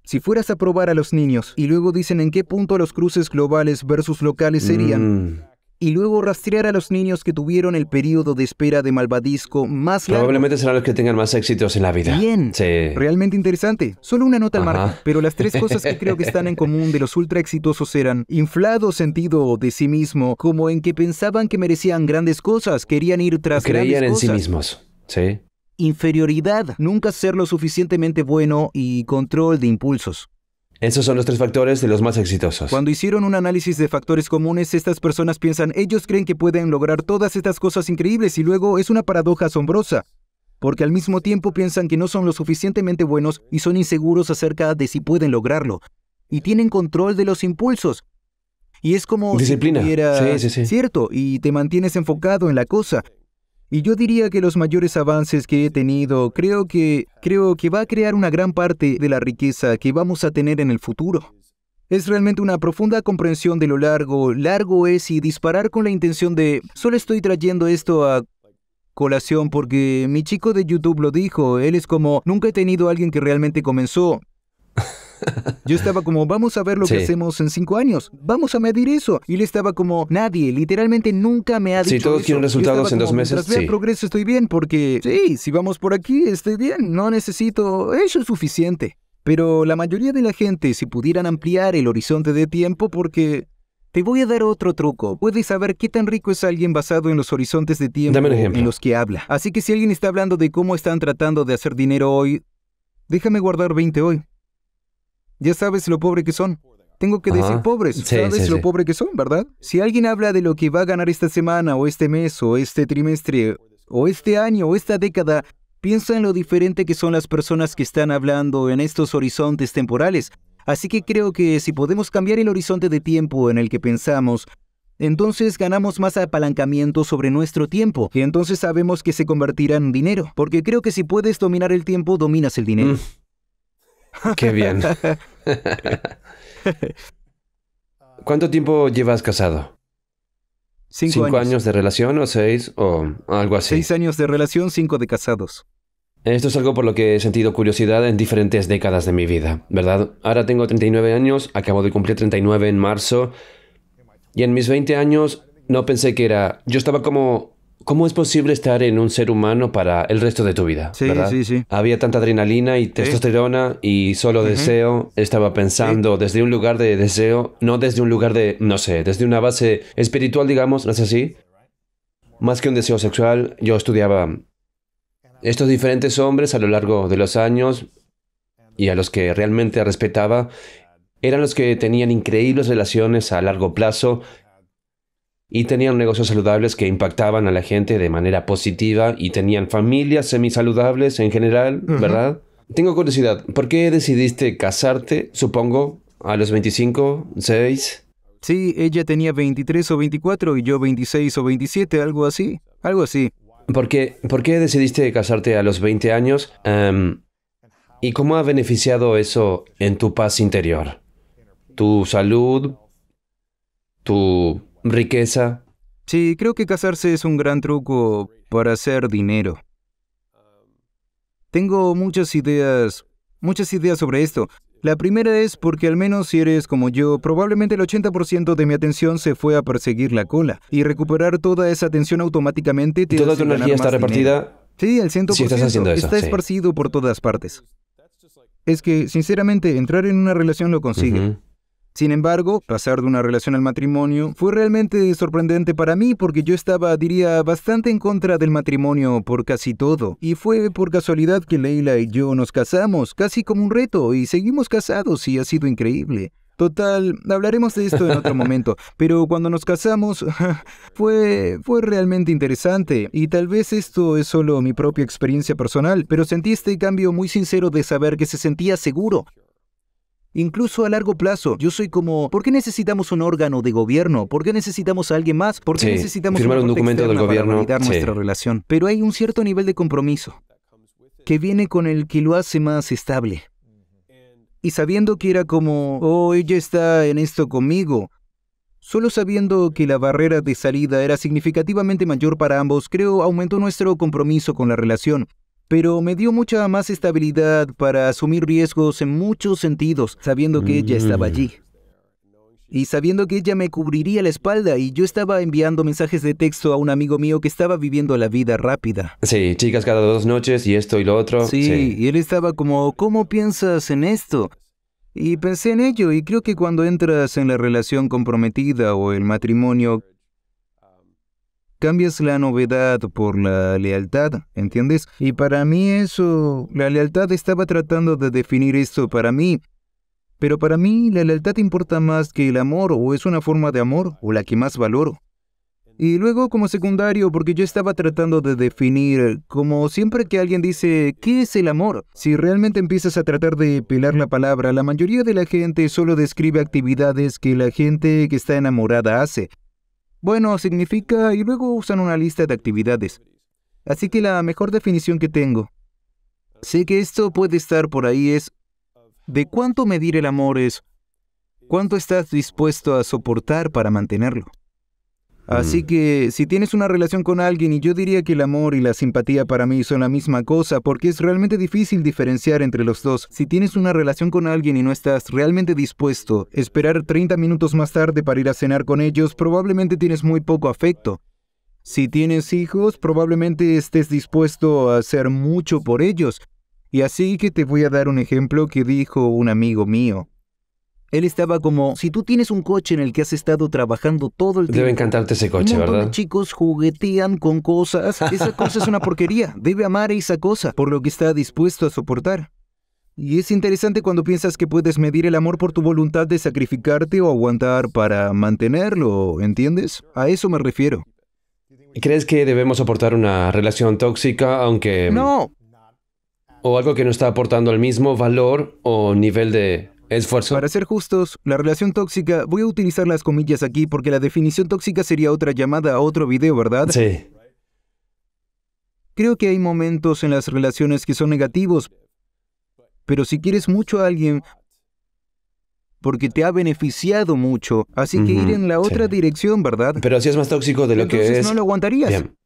si fueras a probar a los niños y luego dicen en qué punto los cruces globales versus locales serían, mm y luego rastrear a los niños que tuvieron el periodo de espera de malvadisco más largo. Probablemente serán los que tengan más éxitos en la vida. Bien. Sí. Realmente interesante. Solo una nota al margen. Pero las tres cosas que creo que están en común de los ultra exitosos eran inflado sentido de sí mismo, como en que pensaban que merecían grandes cosas, querían ir tras grandes cosas. Creían en sí mismos. Sí. Inferioridad, nunca ser lo suficientemente bueno y control de impulsos. Esos son los tres factores de los más exitosos. Cuando hicieron un análisis de factores comunes, estas personas piensan, ellos creen que pueden lograr todas estas cosas increíbles y luego es una paradoja asombrosa, porque al mismo tiempo piensan que no son lo suficientemente buenos y son inseguros acerca de si pueden lograrlo, y tienen control de los impulsos. Y es como... Disciplina. Si Cierto, y te mantienes enfocado en la cosa, y yo diría que los mayores avances que he tenido, creo que, creo que va a crear una gran parte de la riqueza que vamos a tener en el futuro. Es realmente una profunda comprensión de lo largo, largo es y disparar con la intención de, solo estoy trayendo esto a colación porque mi chico de YouTube lo dijo, él es como, nunca he tenido a alguien que realmente comenzó, yo estaba como, vamos a ver lo que hacemos en cinco años, vamos a medir eso. Y él estaba como, nadie, literalmente nunca me ha dicho. Si todos quieren resultados en dos meses, sí. progreso estoy bien, porque sí, si vamos por aquí, estoy bien, no necesito, eso es suficiente. Pero la mayoría de la gente, si pudieran ampliar el horizonte de tiempo, porque te voy a dar otro truco. Puedes saber qué tan rico es alguien basado en los horizontes de tiempo en los que habla. Así que si alguien está hablando de cómo están tratando de hacer dinero hoy, déjame guardar 20 hoy. Ya sabes lo pobre que son. Tengo que decir pobres. sabes lo pobre que son, ¿verdad? Si alguien habla de lo que va a ganar esta semana o este mes o este trimestre o este año o esta década, piensa en lo diferente que son las personas que están hablando en estos horizontes temporales. Así que creo que si podemos cambiar el horizonte de tiempo en el que pensamos, entonces ganamos más apalancamiento sobre nuestro tiempo y entonces sabemos que se convertirá en dinero, porque creo que si puedes dominar el tiempo, dominas el dinero. Mm. Qué bien. ¿Cuánto tiempo llevas casado? Cinco, años. años. de relación o seis o algo así. Seis años de relación, cinco de casados. Esto es algo por lo que he sentido curiosidad en diferentes décadas de mi vida, ¿verdad? Ahora tengo 39 años, acabo de cumplir 39 en marzo, y en mis 20 años no pensé que era... Yo estaba como ¿Cómo es posible estar en un ser humano para el resto de tu vida? Sí, ¿verdad? sí, sí. Había tanta adrenalina y testosterona y solo deseo. Estaba pensando desde un lugar de deseo, no desde un lugar de, no sé, desde una base espiritual, digamos, ¿no es así? Más que un deseo sexual, yo estudiaba estos diferentes hombres a lo largo de los años y a los que realmente respetaba. Eran los que tenían increíbles relaciones a largo plazo y tenían negocios saludables que impactaban a la gente de manera positiva y tenían familias semisaludables en general, ¿verdad? Tengo curiosidad, ¿por qué decidiste casarte, supongo, a los 25, 6? Sí, ella tenía 23 o 24 y yo 26 o 27, algo así, algo así. ¿Por qué, por qué decidiste casarte a los 20 años? Em, ¿Y cómo ha beneficiado eso en tu paz interior? ¿Tu salud? ¿Tu riqueza. Sí, creo que casarse es un gran truco para hacer dinero. Tengo muchas ideas, muchas ideas sobre esto. La primera es porque al menos si eres como yo, probablemente el 80% de mi atención se fue a perseguir la cola y recuperar toda esa atención automáticamente te Toda tu energía está repartida. Sí, el 100% está esparcido por todas partes. Es que, sinceramente, entrar en una relación lo consigue. Sin embargo, pasar de una relación al matrimonio fue realmente sorprendente para mí porque yo estaba, diría, bastante en contra del matrimonio por casi todo. Y fue por casualidad que Leila y yo nos casamos, casi como un reto, y seguimos casados y ha sido increíble. Total, hablaremos de esto en otro <laughs> momento, pero cuando nos casamos <laughs> fue, fue realmente interesante y tal vez esto es solo mi propia experiencia personal, pero sentí este cambio muy sincero de saber que se sentía seguro, Incluso a largo plazo, yo soy como, ¿por qué necesitamos un órgano de gobierno? ¿Por qué necesitamos a alguien más? ¿Por qué necesitamos firmar un documento del gobierno para validar nuestra relación? Pero hay un cierto nivel de compromiso que viene con el que lo hace más estable. Y sabiendo que era como, oh, ella está en esto conmigo, Solo sabiendo que la barrera de salida era significativamente mayor para ambos, creo aumentó nuestro compromiso con la relación pero me dio mucha más estabilidad para asumir riesgos en muchos sentidos, sabiendo que ella estaba mm. allí. Y sabiendo que ella me cubriría la espalda y yo estaba enviando mensajes de texto a un amigo mío que estaba viviendo la vida rápida. Sí, chicas cada dos noches y esto y lo otro. Sí, y él estaba como, ¿cómo piensas en esto? Y pensé en ello y creo que cuando entras en la relación comprometida o el matrimonio, cambias la novedad por la lealtad, ¿entiendes? Y para mí eso, la lealtad estaba tratando de definir esto para mí. Pero para mí la lealtad importa más que el amor o es una forma de amor o la que más valoro. Y luego como secundario, porque yo estaba tratando de definir, como siempre que alguien dice, ¿qué es el amor? Si realmente empiezas a tratar de pelar la palabra, la mayoría de la gente solo describe actividades que la gente que está enamorada hace. Bueno, significa y luego usan una lista de actividades. Así que la mejor definición que tengo, sé que esto puede estar por ahí, es de cuánto medir el amor es, cuánto estás dispuesto a soportar para mantenerlo. Así mm. que si tienes una relación con alguien, y yo diría que el amor y la simpatía para mí son la misma cosa, porque es realmente difícil diferenciar entre los dos. Si tienes una relación con alguien y no estás realmente dispuesto, a esperar 30 minutos más tarde para ir a cenar con ellos, probablemente tienes muy poco afecto. Si tienes hijos, probablemente estés dispuesto a hacer mucho por ellos. Y así que te voy a dar un ejemplo que dijo un amigo mío. Él estaba como, si tú tienes un coche en el que has estado trabajando todo el tiempo. Debe encantarte ese coche, ¿verdad? Los chicos juguetean con cosas. Esa cosa es una porquería. Debe amar esa cosa, por lo que está dispuesto a soportar. Y es interesante cuando piensas que puedes medir el amor por tu voluntad de sacrificarte o aguantar para mantenerlo, ¿entiendes? A eso me refiero. ¿Crees que debemos soportar una relación tóxica, aunque... No. O algo que no está aportando el mismo valor o nivel de para ser justos, la relación tóxica, voy a utilizar las comillas aquí porque la definición tóxica sería otra llamada a otro video, ¿verdad? Sí. Creo que hay momentos en las relaciones que son negativos, pero si quieres mucho a alguien, porque te ha beneficiado mucho, así que ir en la otra dirección, ¿verdad? Pero así es más tóxico de lo que es. no lo aguantarías. Bien.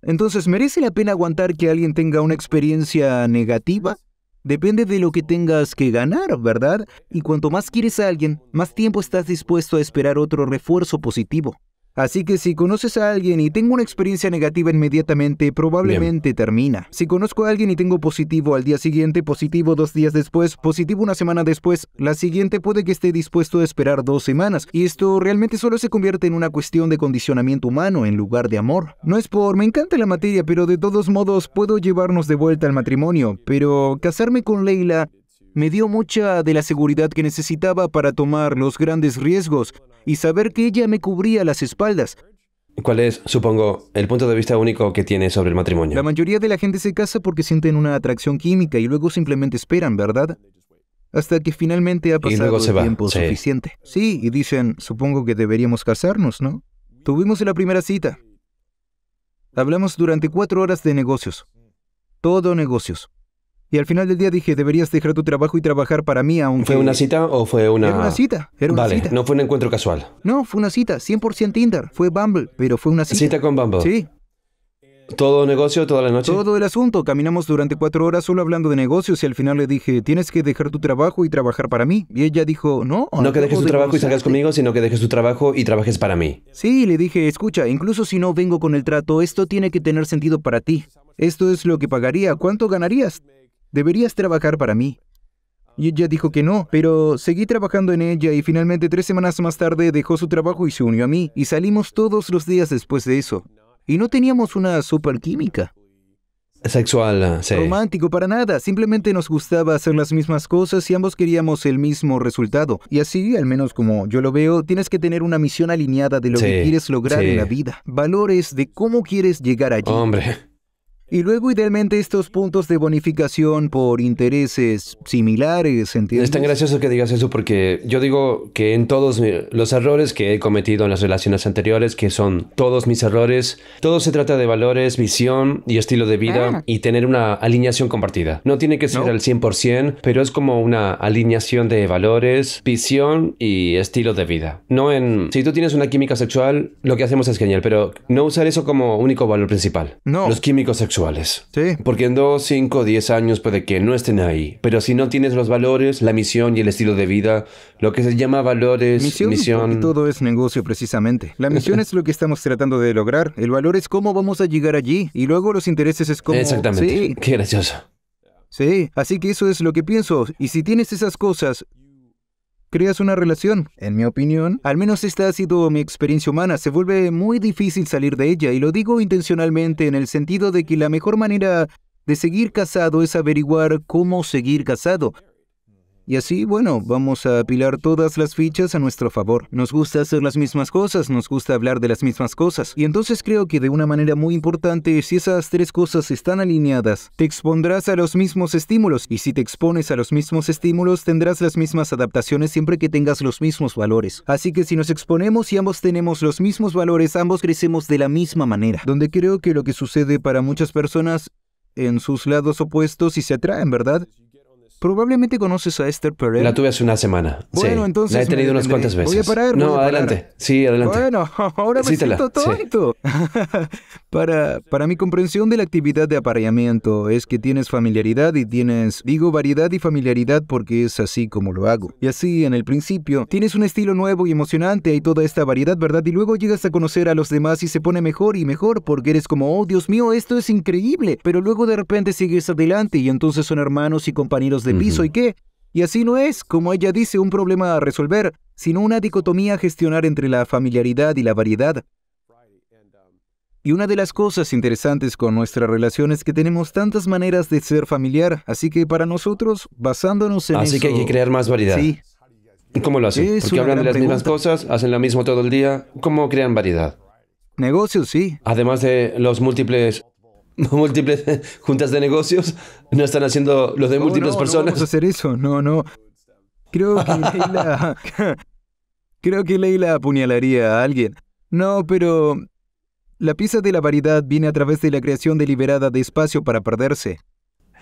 Entonces, ¿merece la pena aguantar que alguien tenga una experiencia negativa? Depende de lo que tengas que ganar, ¿verdad? Y cuanto más quieres a alguien, más tiempo estás dispuesto a esperar otro refuerzo positivo. Así que si conoces a alguien y tengo una experiencia negativa inmediatamente, probablemente termina. Si conozco a alguien y tengo positivo al día siguiente, positivo dos días después, positivo una semana después, la siguiente puede que esté dispuesto a esperar dos semanas. Y esto realmente solo se convierte en una cuestión de condicionamiento humano en lugar de amor. No es por me encanta la materia, pero de todos modos puedo llevarnos de vuelta al matrimonio. Pero casarme con Leila me dio mucha de la seguridad que necesitaba para tomar los grandes riesgos y saber que ella me cubría las espaldas. ¿Cuál es, supongo, el punto de vista único que tiene sobre el matrimonio? La mayoría de la gente se casa porque sienten una atracción química y luego simplemente esperan, ¿verdad? Hasta que finalmente ha pasado el tiempo suficiente. Sí, y dicen, supongo que deberíamos casarnos, ¿no? Tuvimos la primera cita. Hablamos durante cuatro horas de negocios. Todo negocios. Y al final del día dije, deberías dejar tu trabajo y trabajar para mí, aunque... ¿Fue una cita o fue una...? Era una cita, era una vale, no fue un encuentro casual. No, fue una cita, 100% Tinder, fue Bumble, pero fue una cita. ¿Cita con Bumble? Sí. ¿Todo negocio, toda la noche? Todo el asunto, caminamos durante cuatro horas solo hablando de negocios y al final le dije, tienes que dejar tu trabajo y trabajar para mí. Y ella dijo, no... No que dejes tu trabajo y salgas conmigo, sino que dejes tu trabajo y trabajes para mí. Sí, le dije, escucha, incluso si no vengo con el trato, esto tiene que tener sentido para ti. Esto es lo que pagaría, ¿cuánto ganarías? deberías trabajar para mí. Y ella dijo que no, pero seguí trabajando en ella y finalmente tres semanas más tarde dejó su trabajo y se unió a mí y salimos todos los días después de eso. Y no teníamos una sopa alquímica. Sexual, ah, sí. Romántico, para nada. Simplemente nos gustaba hacer las mismas cosas y ambos queríamos el mismo resultado. Y así, al menos como yo lo veo, tienes que tener una misión alineada de lo que quieres lograr en la vida. Valores de cómo quieres llegar allí. Hombre. Y luego, idealmente, estos puntos de bonificación por intereses similares, ¿entiendes? Es tan gracioso que digas eso porque yo digo que en todos los errores que he cometido en las relaciones anteriores, que son todos mis errores, todo se trata de valores, visión y estilo de vida ah. y tener una alineación compartida. No tiene que ser al 100%, pero es como una alineación de valores, visión y estilo de vida. No en... Si tú tienes una química sexual, lo que hacemos es genial, pero no usar eso como único valor principal. No. Los químicos sexuales Sí. Porque en 2, 5, 10 años puede que no estén ahí. Pero si no tienes los valores, la misión y el estilo de vida, lo que se llama valores, misión. misión... Todo es negocio precisamente. La misión es lo que estamos tratando de lograr. El valor es cómo vamos a llegar allí. Y luego los intereses es cómo... Exactamente. Sí. Qué gracioso. Sí, así que eso es lo que pienso. Y si tienes esas cosas, creas una relación. En mi opinión, al menos esta ha sido mi experiencia humana, se vuelve muy difícil salir de ella y lo digo intencionalmente en el sentido de que la mejor manera de seguir casado es averiguar cómo seguir casado. Y así, bueno, vamos a apilar todas las fichas a nuestro favor. Nos gusta hacer las mismas cosas, nos gusta hablar de las mismas cosas. Y entonces creo que de una manera muy importante, si esas tres cosas están alineadas, te expondrás a los mismos estímulos. Y si te expones a los mismos estímulos, tendrás las mismas adaptaciones siempre que tengas los mismos valores. Así que si nos exponemos y ambos tenemos los mismos valores, ambos crecemos de la misma manera. Donde creo que lo que sucede para muchas personas en sus lados opuestos y se atraen, ¿verdad? Probablemente conoces a Esther Perel. La tuve hace una semana. Bueno, entonces. La he tenido unas cuantas veces. Voy a parar. No, adelante. Sí, adelante. Bueno, <laughs> ahora me siento tonto. <laughs> para, para mi comprensión de la actividad de apareamiento, es que tienes familiaridad y tienes. Digo variedad y familiaridad porque es así como lo hago. Y así, en el principio, tienes un estilo nuevo y emocionante ...hay toda esta variedad, ¿verdad? Y luego llegas a conocer a los demás y se pone mejor y mejor porque eres como, oh, Dios mío, esto es increíble. Pero luego de repente sigues adelante y entonces son hermanos y compañeros de de piso y qué. Y así no es, como ella dice, un problema a resolver, sino una dicotomía a gestionar entre la familiaridad y la variedad. Y una de las cosas interesantes con nuestra relación es que tenemos tantas maneras de ser familiar, así que para nosotros, basándonos en así que hay que crear más variedad. Sí. ¿Cómo lo hacen? Porque hablan de las mismas cosas, hacen lo mismo todo el día. ¿Cómo crean variedad? Negocios, sí. Además de los múltiples <laughs> múltiples <laughs> juntas de negocios, no están haciendo los de múltiples personas. No vamos a hacer eso, no, no. Creo que <laughs> Leila. creo que Leila apuñalaría a alguien. No, pero. La pieza de la variedad viene a través de la creación deliberada de espacio para perderse.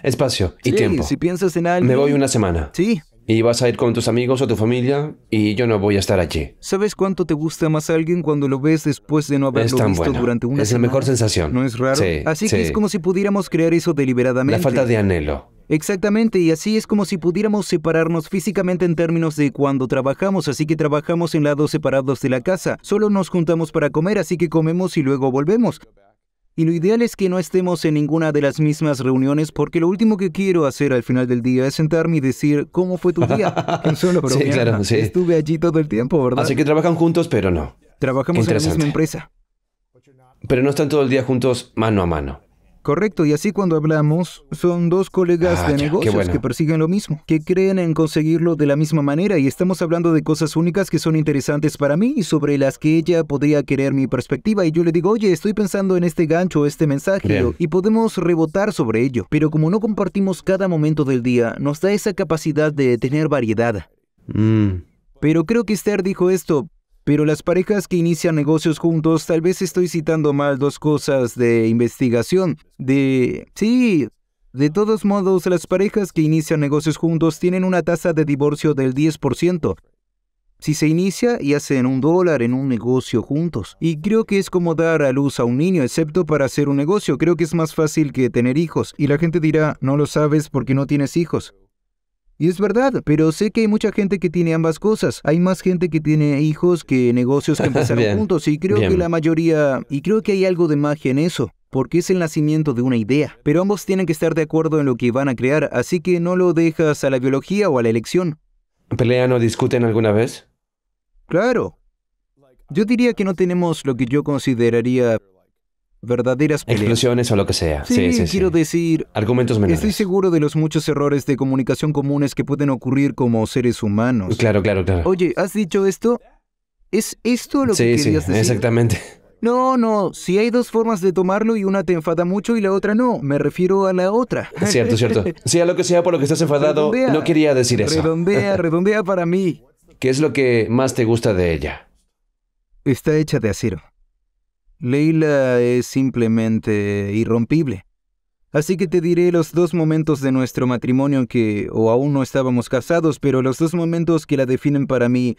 Espacio y tiempo. Si piensas en alguien. Me voy una semana. Sí, y vas a ir con tus amigos o tu familia y yo no voy a estar allí. ¿Sabes cuánto te gusta más alguien cuando lo ves después de no haberlo visto durante una Es la mejor sensación. ¿No es raro? así que es como si pudiéramos crear eso deliberadamente. La falta de anhelo. Exactamente, y así es como si pudiéramos separarnos físicamente en términos de cuando trabajamos, así que trabajamos en lados separados de la casa, solo nos juntamos para comer, así que comemos y luego volvemos. Y lo ideal es que no estemos en ninguna de las mismas reuniones porque lo último que quiero hacer al final del día es sentarme y decir cómo fue tu día. <laughs> solo sí, claro, Estuve allí todo el tiempo, ¿verdad? Así que trabajan juntos, pero no. Trabajamos en la misma empresa. Pero no están todo el día juntos mano a mano. Correcto, y así cuando hablamos, son dos colegas ah, de negocios que persiguen lo mismo, que creen en conseguirlo de la misma manera y estamos hablando de cosas únicas que son interesantes para mí y sobre las que ella podría querer mi perspectiva y yo le digo, oye, estoy pensando en este gancho, este mensaje y podemos rebotar sobre ello, pero como no compartimos cada momento del día, nos da esa capacidad de tener variedad. Mm. Pero creo que Esther dijo esto pero las parejas que inician negocios juntos, tal vez estoy citando mal dos cosas de investigación, de... Sí, de todos modos, las parejas que inician negocios juntos tienen una tasa de divorcio del 10%. Si se inicia y hacen un dólar en un negocio juntos. Y creo que es como dar a luz a un niño, excepto para hacer un negocio. Creo que es más fácil que tener hijos. Y la gente dirá, no lo sabes porque no tienes hijos. Y es verdad, pero sé que hay mucha gente que tiene ambas cosas. Hay más gente que tiene hijos que negocios que <laughs> empezaron juntos y creo que la mayoría... Y creo que hay algo de magia en eso, porque es el nacimiento de una idea. Pero ambos tienen que estar de acuerdo en lo que van a crear, así que no lo dejas a la biología o a la elección. ¿Pelean o discuten alguna vez? Claro. Yo diría que no tenemos lo que yo consideraría verdaderas peleas. o lo que sea. Sí, sí, quiero decir... Argumentos menores. Estoy seguro de los muchos errores de comunicación comunes que pueden ocurrir como seres humanos. Claro, claro, claro. Oye, ¿has dicho esto? ¿Es esto lo que querías decir? Sí, sí, exactamente. No, no, si hay dos formas de tomarlo y una te enfada mucho y la otra no, me refiero a la otra. Cierto, cierto. Sea <laughs> lo que sea por lo que estás enfadado, no quería decir eso. Redondea, <laughs> redondea para mí. ¿Qué es lo que más te gusta de ella? Está hecha de acero. Leila es simplemente irrompible. Así que te diré los dos momentos de nuestro matrimonio que, o aún no estábamos casados, pero los dos momentos que la definen para mí.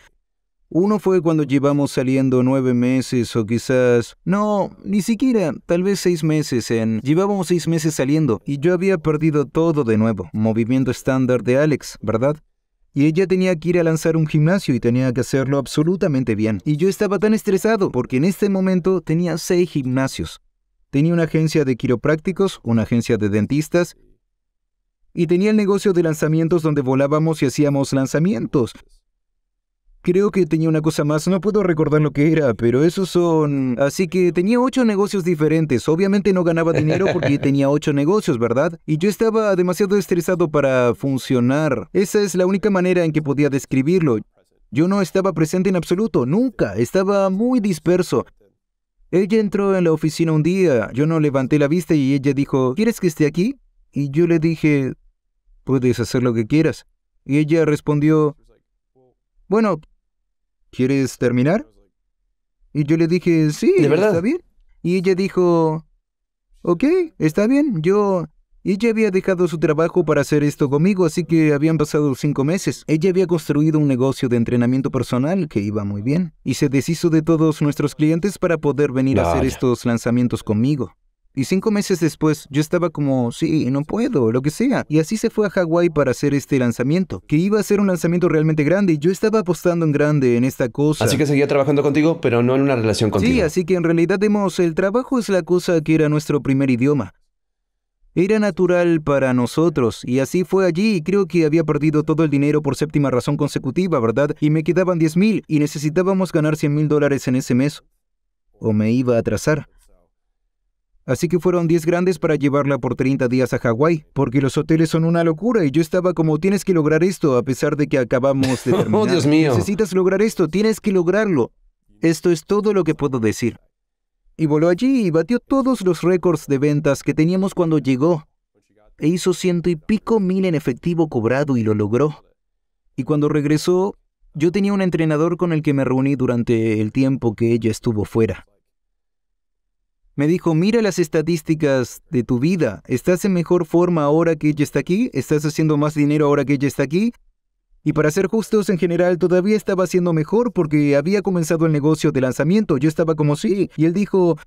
Uno fue cuando llevamos saliendo nueve meses o quizás... No, ni siquiera, tal vez seis meses en... Llevábamos seis meses saliendo y yo había perdido todo de nuevo. Movimiento estándar de Alex, ¿verdad? y ella tenía que ir a lanzar un gimnasio y tenía que hacerlo absolutamente bien. Y yo estaba tan estresado porque en este momento tenía seis gimnasios. Tenía una agencia de quiroprácticos, una agencia de dentistas y tenía el negocio de lanzamientos donde volábamos y hacíamos lanzamientos. Creo que tenía una cosa más, no puedo recordar lo que era, pero esos son... Así que tenía ocho negocios diferentes. Obviamente no ganaba dinero <laughs> porque tenía ocho negocios, ¿verdad? Y yo estaba demasiado estresado para funcionar. Esa es la única manera en que podía describirlo. Yo no estaba presente en absoluto, nunca. Estaba muy disperso. Ella entró en la oficina un día, yo no levanté la vista y ella dijo, ¿quieres que esté aquí? Y yo le dije, puedes hacer lo que quieras. Y ella respondió, bueno, ¿quieres terminar? Y yo le dije, sí, está bien. Y ella dijo, ok, está bien, yo... Ella había dejado su trabajo para hacer esto conmigo, así que habían pasado cinco meses. Ella había construido un negocio de entrenamiento personal que iba muy bien, y se deshizo de todos nuestros clientes para poder venir a hacer estos lanzamientos conmigo. Y cinco meses después yo estaba como, sí, no puedo, lo que sea. Y así se fue a Hawái para hacer este lanzamiento, que iba a ser un lanzamiento realmente grande y yo estaba apostando en grande en esta cosa. Así que seguía trabajando contigo, pero no en una relación contigo. Sí, así que en realidad Demos, el trabajo es la cosa que era nuestro primer idioma. Era natural para nosotros, y así fue allí, y creo que había perdido todo el dinero por séptima razón consecutiva, ¿verdad? Y me quedaban 10 mil, y necesitábamos ganar 100 mil dólares en ese mes, o me iba a atrasar. Así que fueron 10 grandes para llevarla por 30 días a Hawái, porque los hoteles son una locura y yo estaba como, tienes que lograr esto, a pesar de que acabamos de <laughs> oh, terminar. ¡Oh, Dios mío! Necesitas lograr esto, tienes que lograrlo. Esto es todo lo que puedo decir. Y voló allí y batió todos los récords de ventas que teníamos cuando llegó. E hizo ciento y pico mil en efectivo cobrado y lo logró. Y cuando regresó, yo tenía un entrenador con el que me reuní durante el tiempo que ella estuvo fuera me dijo, mira las estadísticas de tu vida, estás en mejor forma ahora que ella está aquí, estás haciendo más dinero ahora que ella está aquí. Y para ser justos, en general todavía estaba haciendo mejor porque había comenzado el negocio de lanzamiento, yo estaba como sí, y él dijo,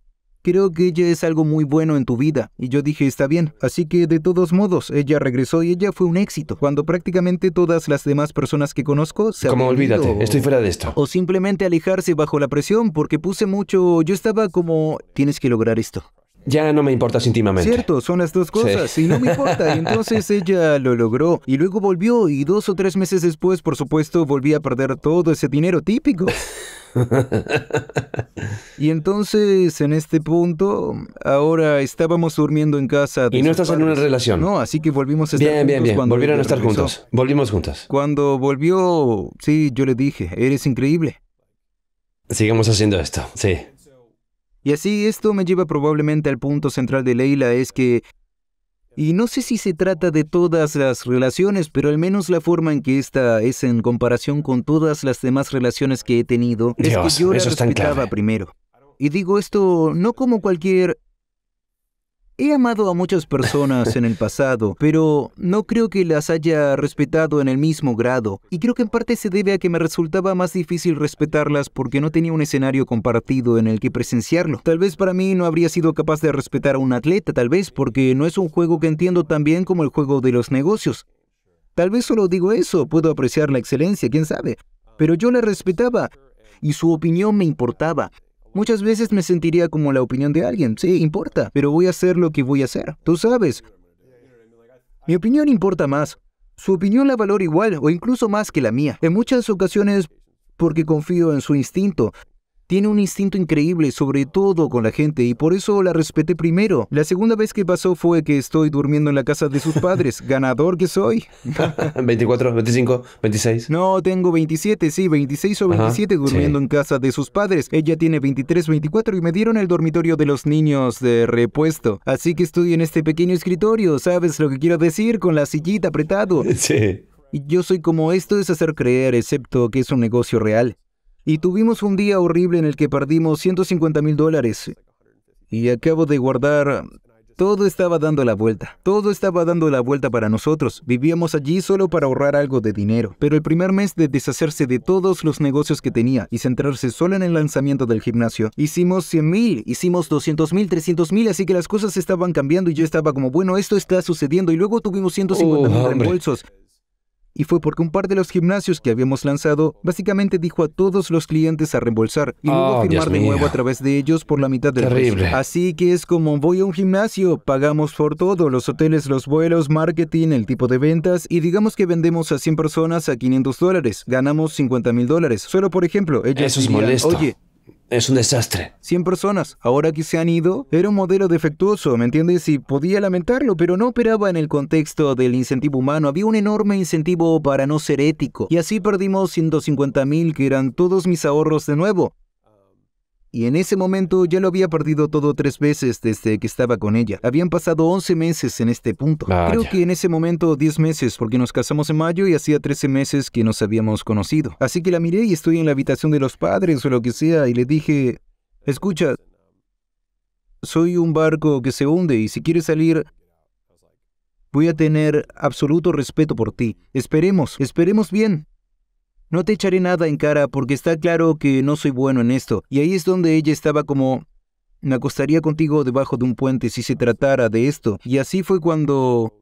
Creo que ella es algo muy bueno en tu vida. Y yo dije, está bien. Así que de todos modos, ella regresó y ella fue un éxito. Cuando prácticamente todas las demás personas que conozco se Como olvídate, estoy fuera de esto. O simplemente alejarse bajo la presión porque puse mucho... Yo estaba como, tienes que lograr esto. Ya no me importas íntimamente. Cierto, son las dos cosas y no me importa. Y <laughs> Entonces ella lo logró y luego volvió y dos o tres meses después, por supuesto, volví a perder todo ese dinero típico. <laughs> <laughs> y entonces, en este punto, ahora estábamos durmiendo en casa. y no estás en una relación. No, así que volvimos a estar juntos. Bien, bien, bien. Volvieron a estar juntos. Volvimos juntos. Cuando volvió, sí, yo le dije, eres increíble. Sigamos haciendo esto, sí. Y así esto me lleva probablemente al punto central de Leila, es que y no sé si se trata de todas las relaciones, pero al menos la forma en que esta es en comparación con todas las demás relaciones que he tenido Dios, es que yo la respetaba primero. Y digo esto no como cualquier He amado a muchas personas en el pasado, pero no creo que las haya respetado en el mismo grado. Y creo que en parte se debe a que me resultaba más difícil respetarlas porque no tenía un escenario compartido en el que presenciarlo. Tal vez para mí no habría sido capaz de respetar a un atleta, tal vez porque no es un juego que entiendo tan bien como el juego de los negocios. Tal vez solo digo eso, puedo apreciar la excelencia, quién sabe. Pero yo la respetaba y su opinión me importaba. Muchas veces me sentiría como la opinión de alguien, sí, importa, pero voy a hacer lo que voy a hacer, tú sabes. Mi opinión importa más. Su opinión la valoro igual o incluso más que la mía. En muchas ocasiones porque confío en su instinto, tiene un instinto increíble, sobre todo con la gente, y por eso la respeté primero. La segunda vez que pasó fue que estoy durmiendo en la casa de sus padres. <laughs> Ganador que soy. 24, 25, 26. No, tengo 27, sí, 26 o 27 durmiendo en casa de sus padres. Ella tiene 23, 24 y me dieron el dormitorio de los niños de repuesto. Así que estoy en este pequeño escritorio, ¿sabes lo que quiero decir? Con la sillita apretado. <laughs> Sí. Y yo soy como esto es hacer creer, excepto que es un negocio real. Y tuvimos un día horrible en el que perdimos 150 mil dólares. Y acabo de guardar... Todo estaba dando la vuelta. Todo estaba dando la vuelta para nosotros. Vivíamos allí solo para ahorrar algo de dinero. Pero el primer mes de deshacerse de todos los negocios que tenía y centrarse solo en el lanzamiento del gimnasio, hicimos 100 mil, hicimos 200 mil, 300 mil, así que las cosas estaban cambiando y yo estaba como, bueno, esto está sucediendo. Y luego tuvimos 150 mil oh, reembolsos y fue porque un par de los gimnasios que habíamos lanzado básicamente dijo a todos los clientes a reembolsar y luego oh, firmar de nuevo a través de ellos por la mitad del Precio. Así que es como voy a un gimnasio, pagamos por todo, los hoteles, los vuelos, marketing, el tipo de ventas y digamos que vendemos a 100 personas a 500 dólares, ganamos 50 mil dólares. Solo por ejemplo, ellos Eso es molesto. oye, es un desastre. 100 personas. Ahora que se han ido, era un modelo defectuoso, ¿me entiendes? Y podía lamentarlo, pero no operaba en el contexto del incentivo humano. Había un enorme incentivo para no ser ético. Y así perdimos 150 mil, que eran todos mis ahorros de nuevo. Y en ese momento ya lo había perdido todo tres veces desde que estaba con ella. Habían pasado 11 meses en este punto. Creo que en ese momento 10 meses porque nos casamos en mayo y hacía 13 meses que nos habíamos conocido. Así que la miré y estoy en la habitación de los padres o lo que sea y le dije, escucha, soy un barco que se hunde y si quieres salir, voy a tener absoluto respeto por ti. Esperemos, esperemos bien. No te echaré nada en cara porque está claro que no soy bueno en esto. Y ahí es donde ella estaba como... Me acostaría contigo debajo de un puente si se tratara de esto. Y así fue cuando...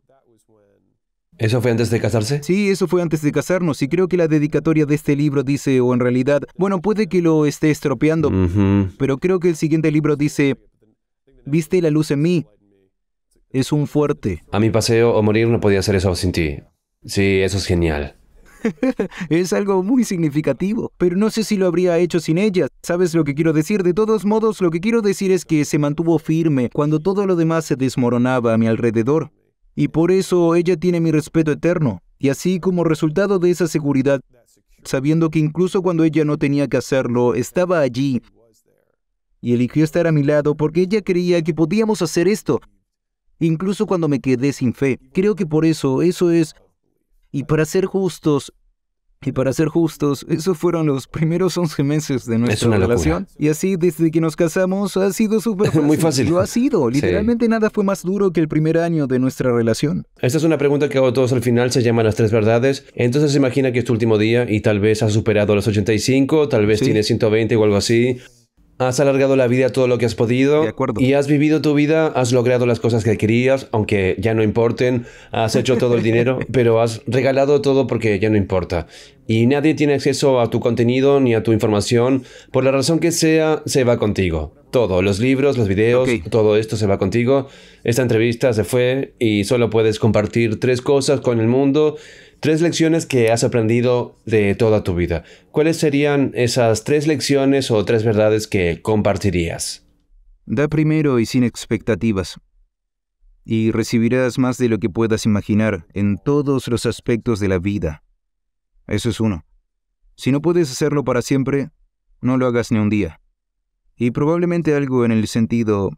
¿Eso fue antes de casarse? Sí, eso fue antes de casarnos y creo que la dedicatoria de este libro dice, o en realidad, bueno, puede que lo esté estropeando, pero creo que el siguiente libro dice, viste la luz en mí, es un fuerte. A mi paseo o morir no podía hacer eso sin ti. Sí, eso es genial. <laughs> es algo muy significativo, pero no sé si lo habría hecho sin ella. ¿Sabes lo que quiero decir? De todos modos, lo que quiero decir es que se mantuvo firme cuando todo lo demás se desmoronaba a mi alrededor. Y por eso ella tiene mi respeto eterno. Y así como resultado de esa seguridad, sabiendo que incluso cuando ella no tenía que hacerlo, estaba allí. Y eligió estar a mi lado porque ella creía que podíamos hacer esto, incluso cuando me quedé sin fe. Creo que por eso eso es y para ser justos, y para ser justos, esos fueron los primeros 11 meses de nuestra relación. Y así, desde que nos casamos, ha sido súper <laughs> Muy fácil. Lo ha sido. Literalmente nada fue más duro que el primer año de nuestra relación. Esta es una pregunta que hago todos al final, se llama las tres verdades. Entonces, imagina que es tu último día y tal vez has superado los 85, tal vez tiene tienes 120 o algo así. Has alargado la vida todo lo que has podido. Y has vivido tu vida, has logrado las cosas que querías, aunque ya no importen. Has hecho todo el dinero, <laughs> pero has regalado todo porque ya no importa. Y nadie tiene acceso a tu contenido ni a tu información. Por la razón que sea, se va contigo. Todo, los libros, los videos, todo esto se va contigo. Esta entrevista se fue y solo puedes compartir tres cosas con el mundo Tres lecciones que has aprendido de toda tu vida. ¿Cuáles serían esas tres lecciones o tres verdades que compartirías? Da primero y sin expectativas. Y recibirás más de lo que puedas imaginar en todos los aspectos de la vida. Eso es uno. Si no puedes hacerlo para siempre, no lo hagas ni un día. Y probablemente algo en el sentido,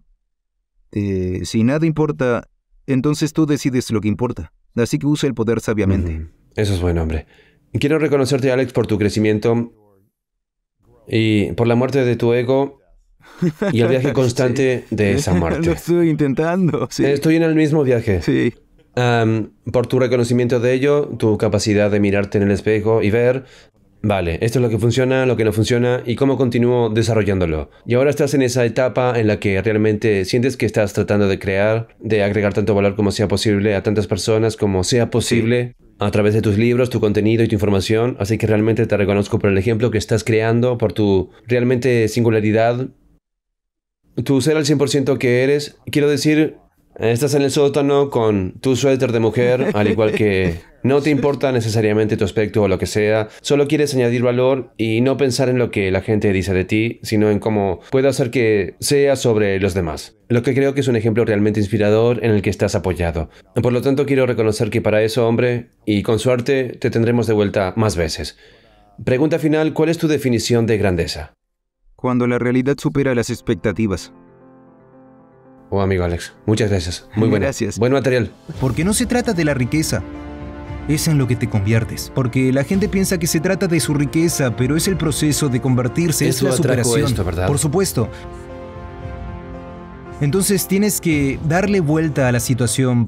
si nada importa, entonces tú decides lo que importa. Así que usa el poder sabiamente. Eso es buen hombre. Quiero reconocerte, Alex, por tu crecimiento y por la muerte de tu ego y el viaje <laughs> constante de esa <laughs> muerte. Lo estoy intentando. Estoy en el mismo viaje. Sí. por tu reconocimiento de ello, tu capacidad de mirarte en el espejo y ver Vale, esto es lo que funciona, lo que no funciona y cómo continúo desarrollándolo. Y ahora estás en esa etapa en la que realmente sientes que estás tratando de crear, de agregar tanto valor como sea posible a tantas personas como sea posible. a través de tus libros, tu contenido y tu información, así que realmente te reconozco por el ejemplo que estás creando, por tu realmente singularidad, tu ser al 100% que eres. Quiero decir, Estás en el sótano con tu suéter de mujer, al igual que <laughs> no te importa necesariamente tu aspecto o lo que sea, solo quieres añadir valor y no pensar en lo que la gente dice de ti, sino en cómo puedo hacer que sea sobre los demás. Lo que creo que es un ejemplo realmente inspirador en el que estás apoyado. Por lo tanto, quiero reconocer que para eso, hombre, y con suerte, te tendremos de vuelta más veces. Pregunta final, ¿cuál es tu definición de grandeza? Cuando la realidad supera las expectativas. Oh, amigo Alex, muchas gracias. Muy buena. Buen material. Porque no se trata de la riqueza, es en lo que te conviertes. Porque la gente piensa que se trata de su riqueza, pero es el proceso de convertirse, en es la superación. ¿verdad? Por supuesto. Entonces tienes que darle vuelta a la situación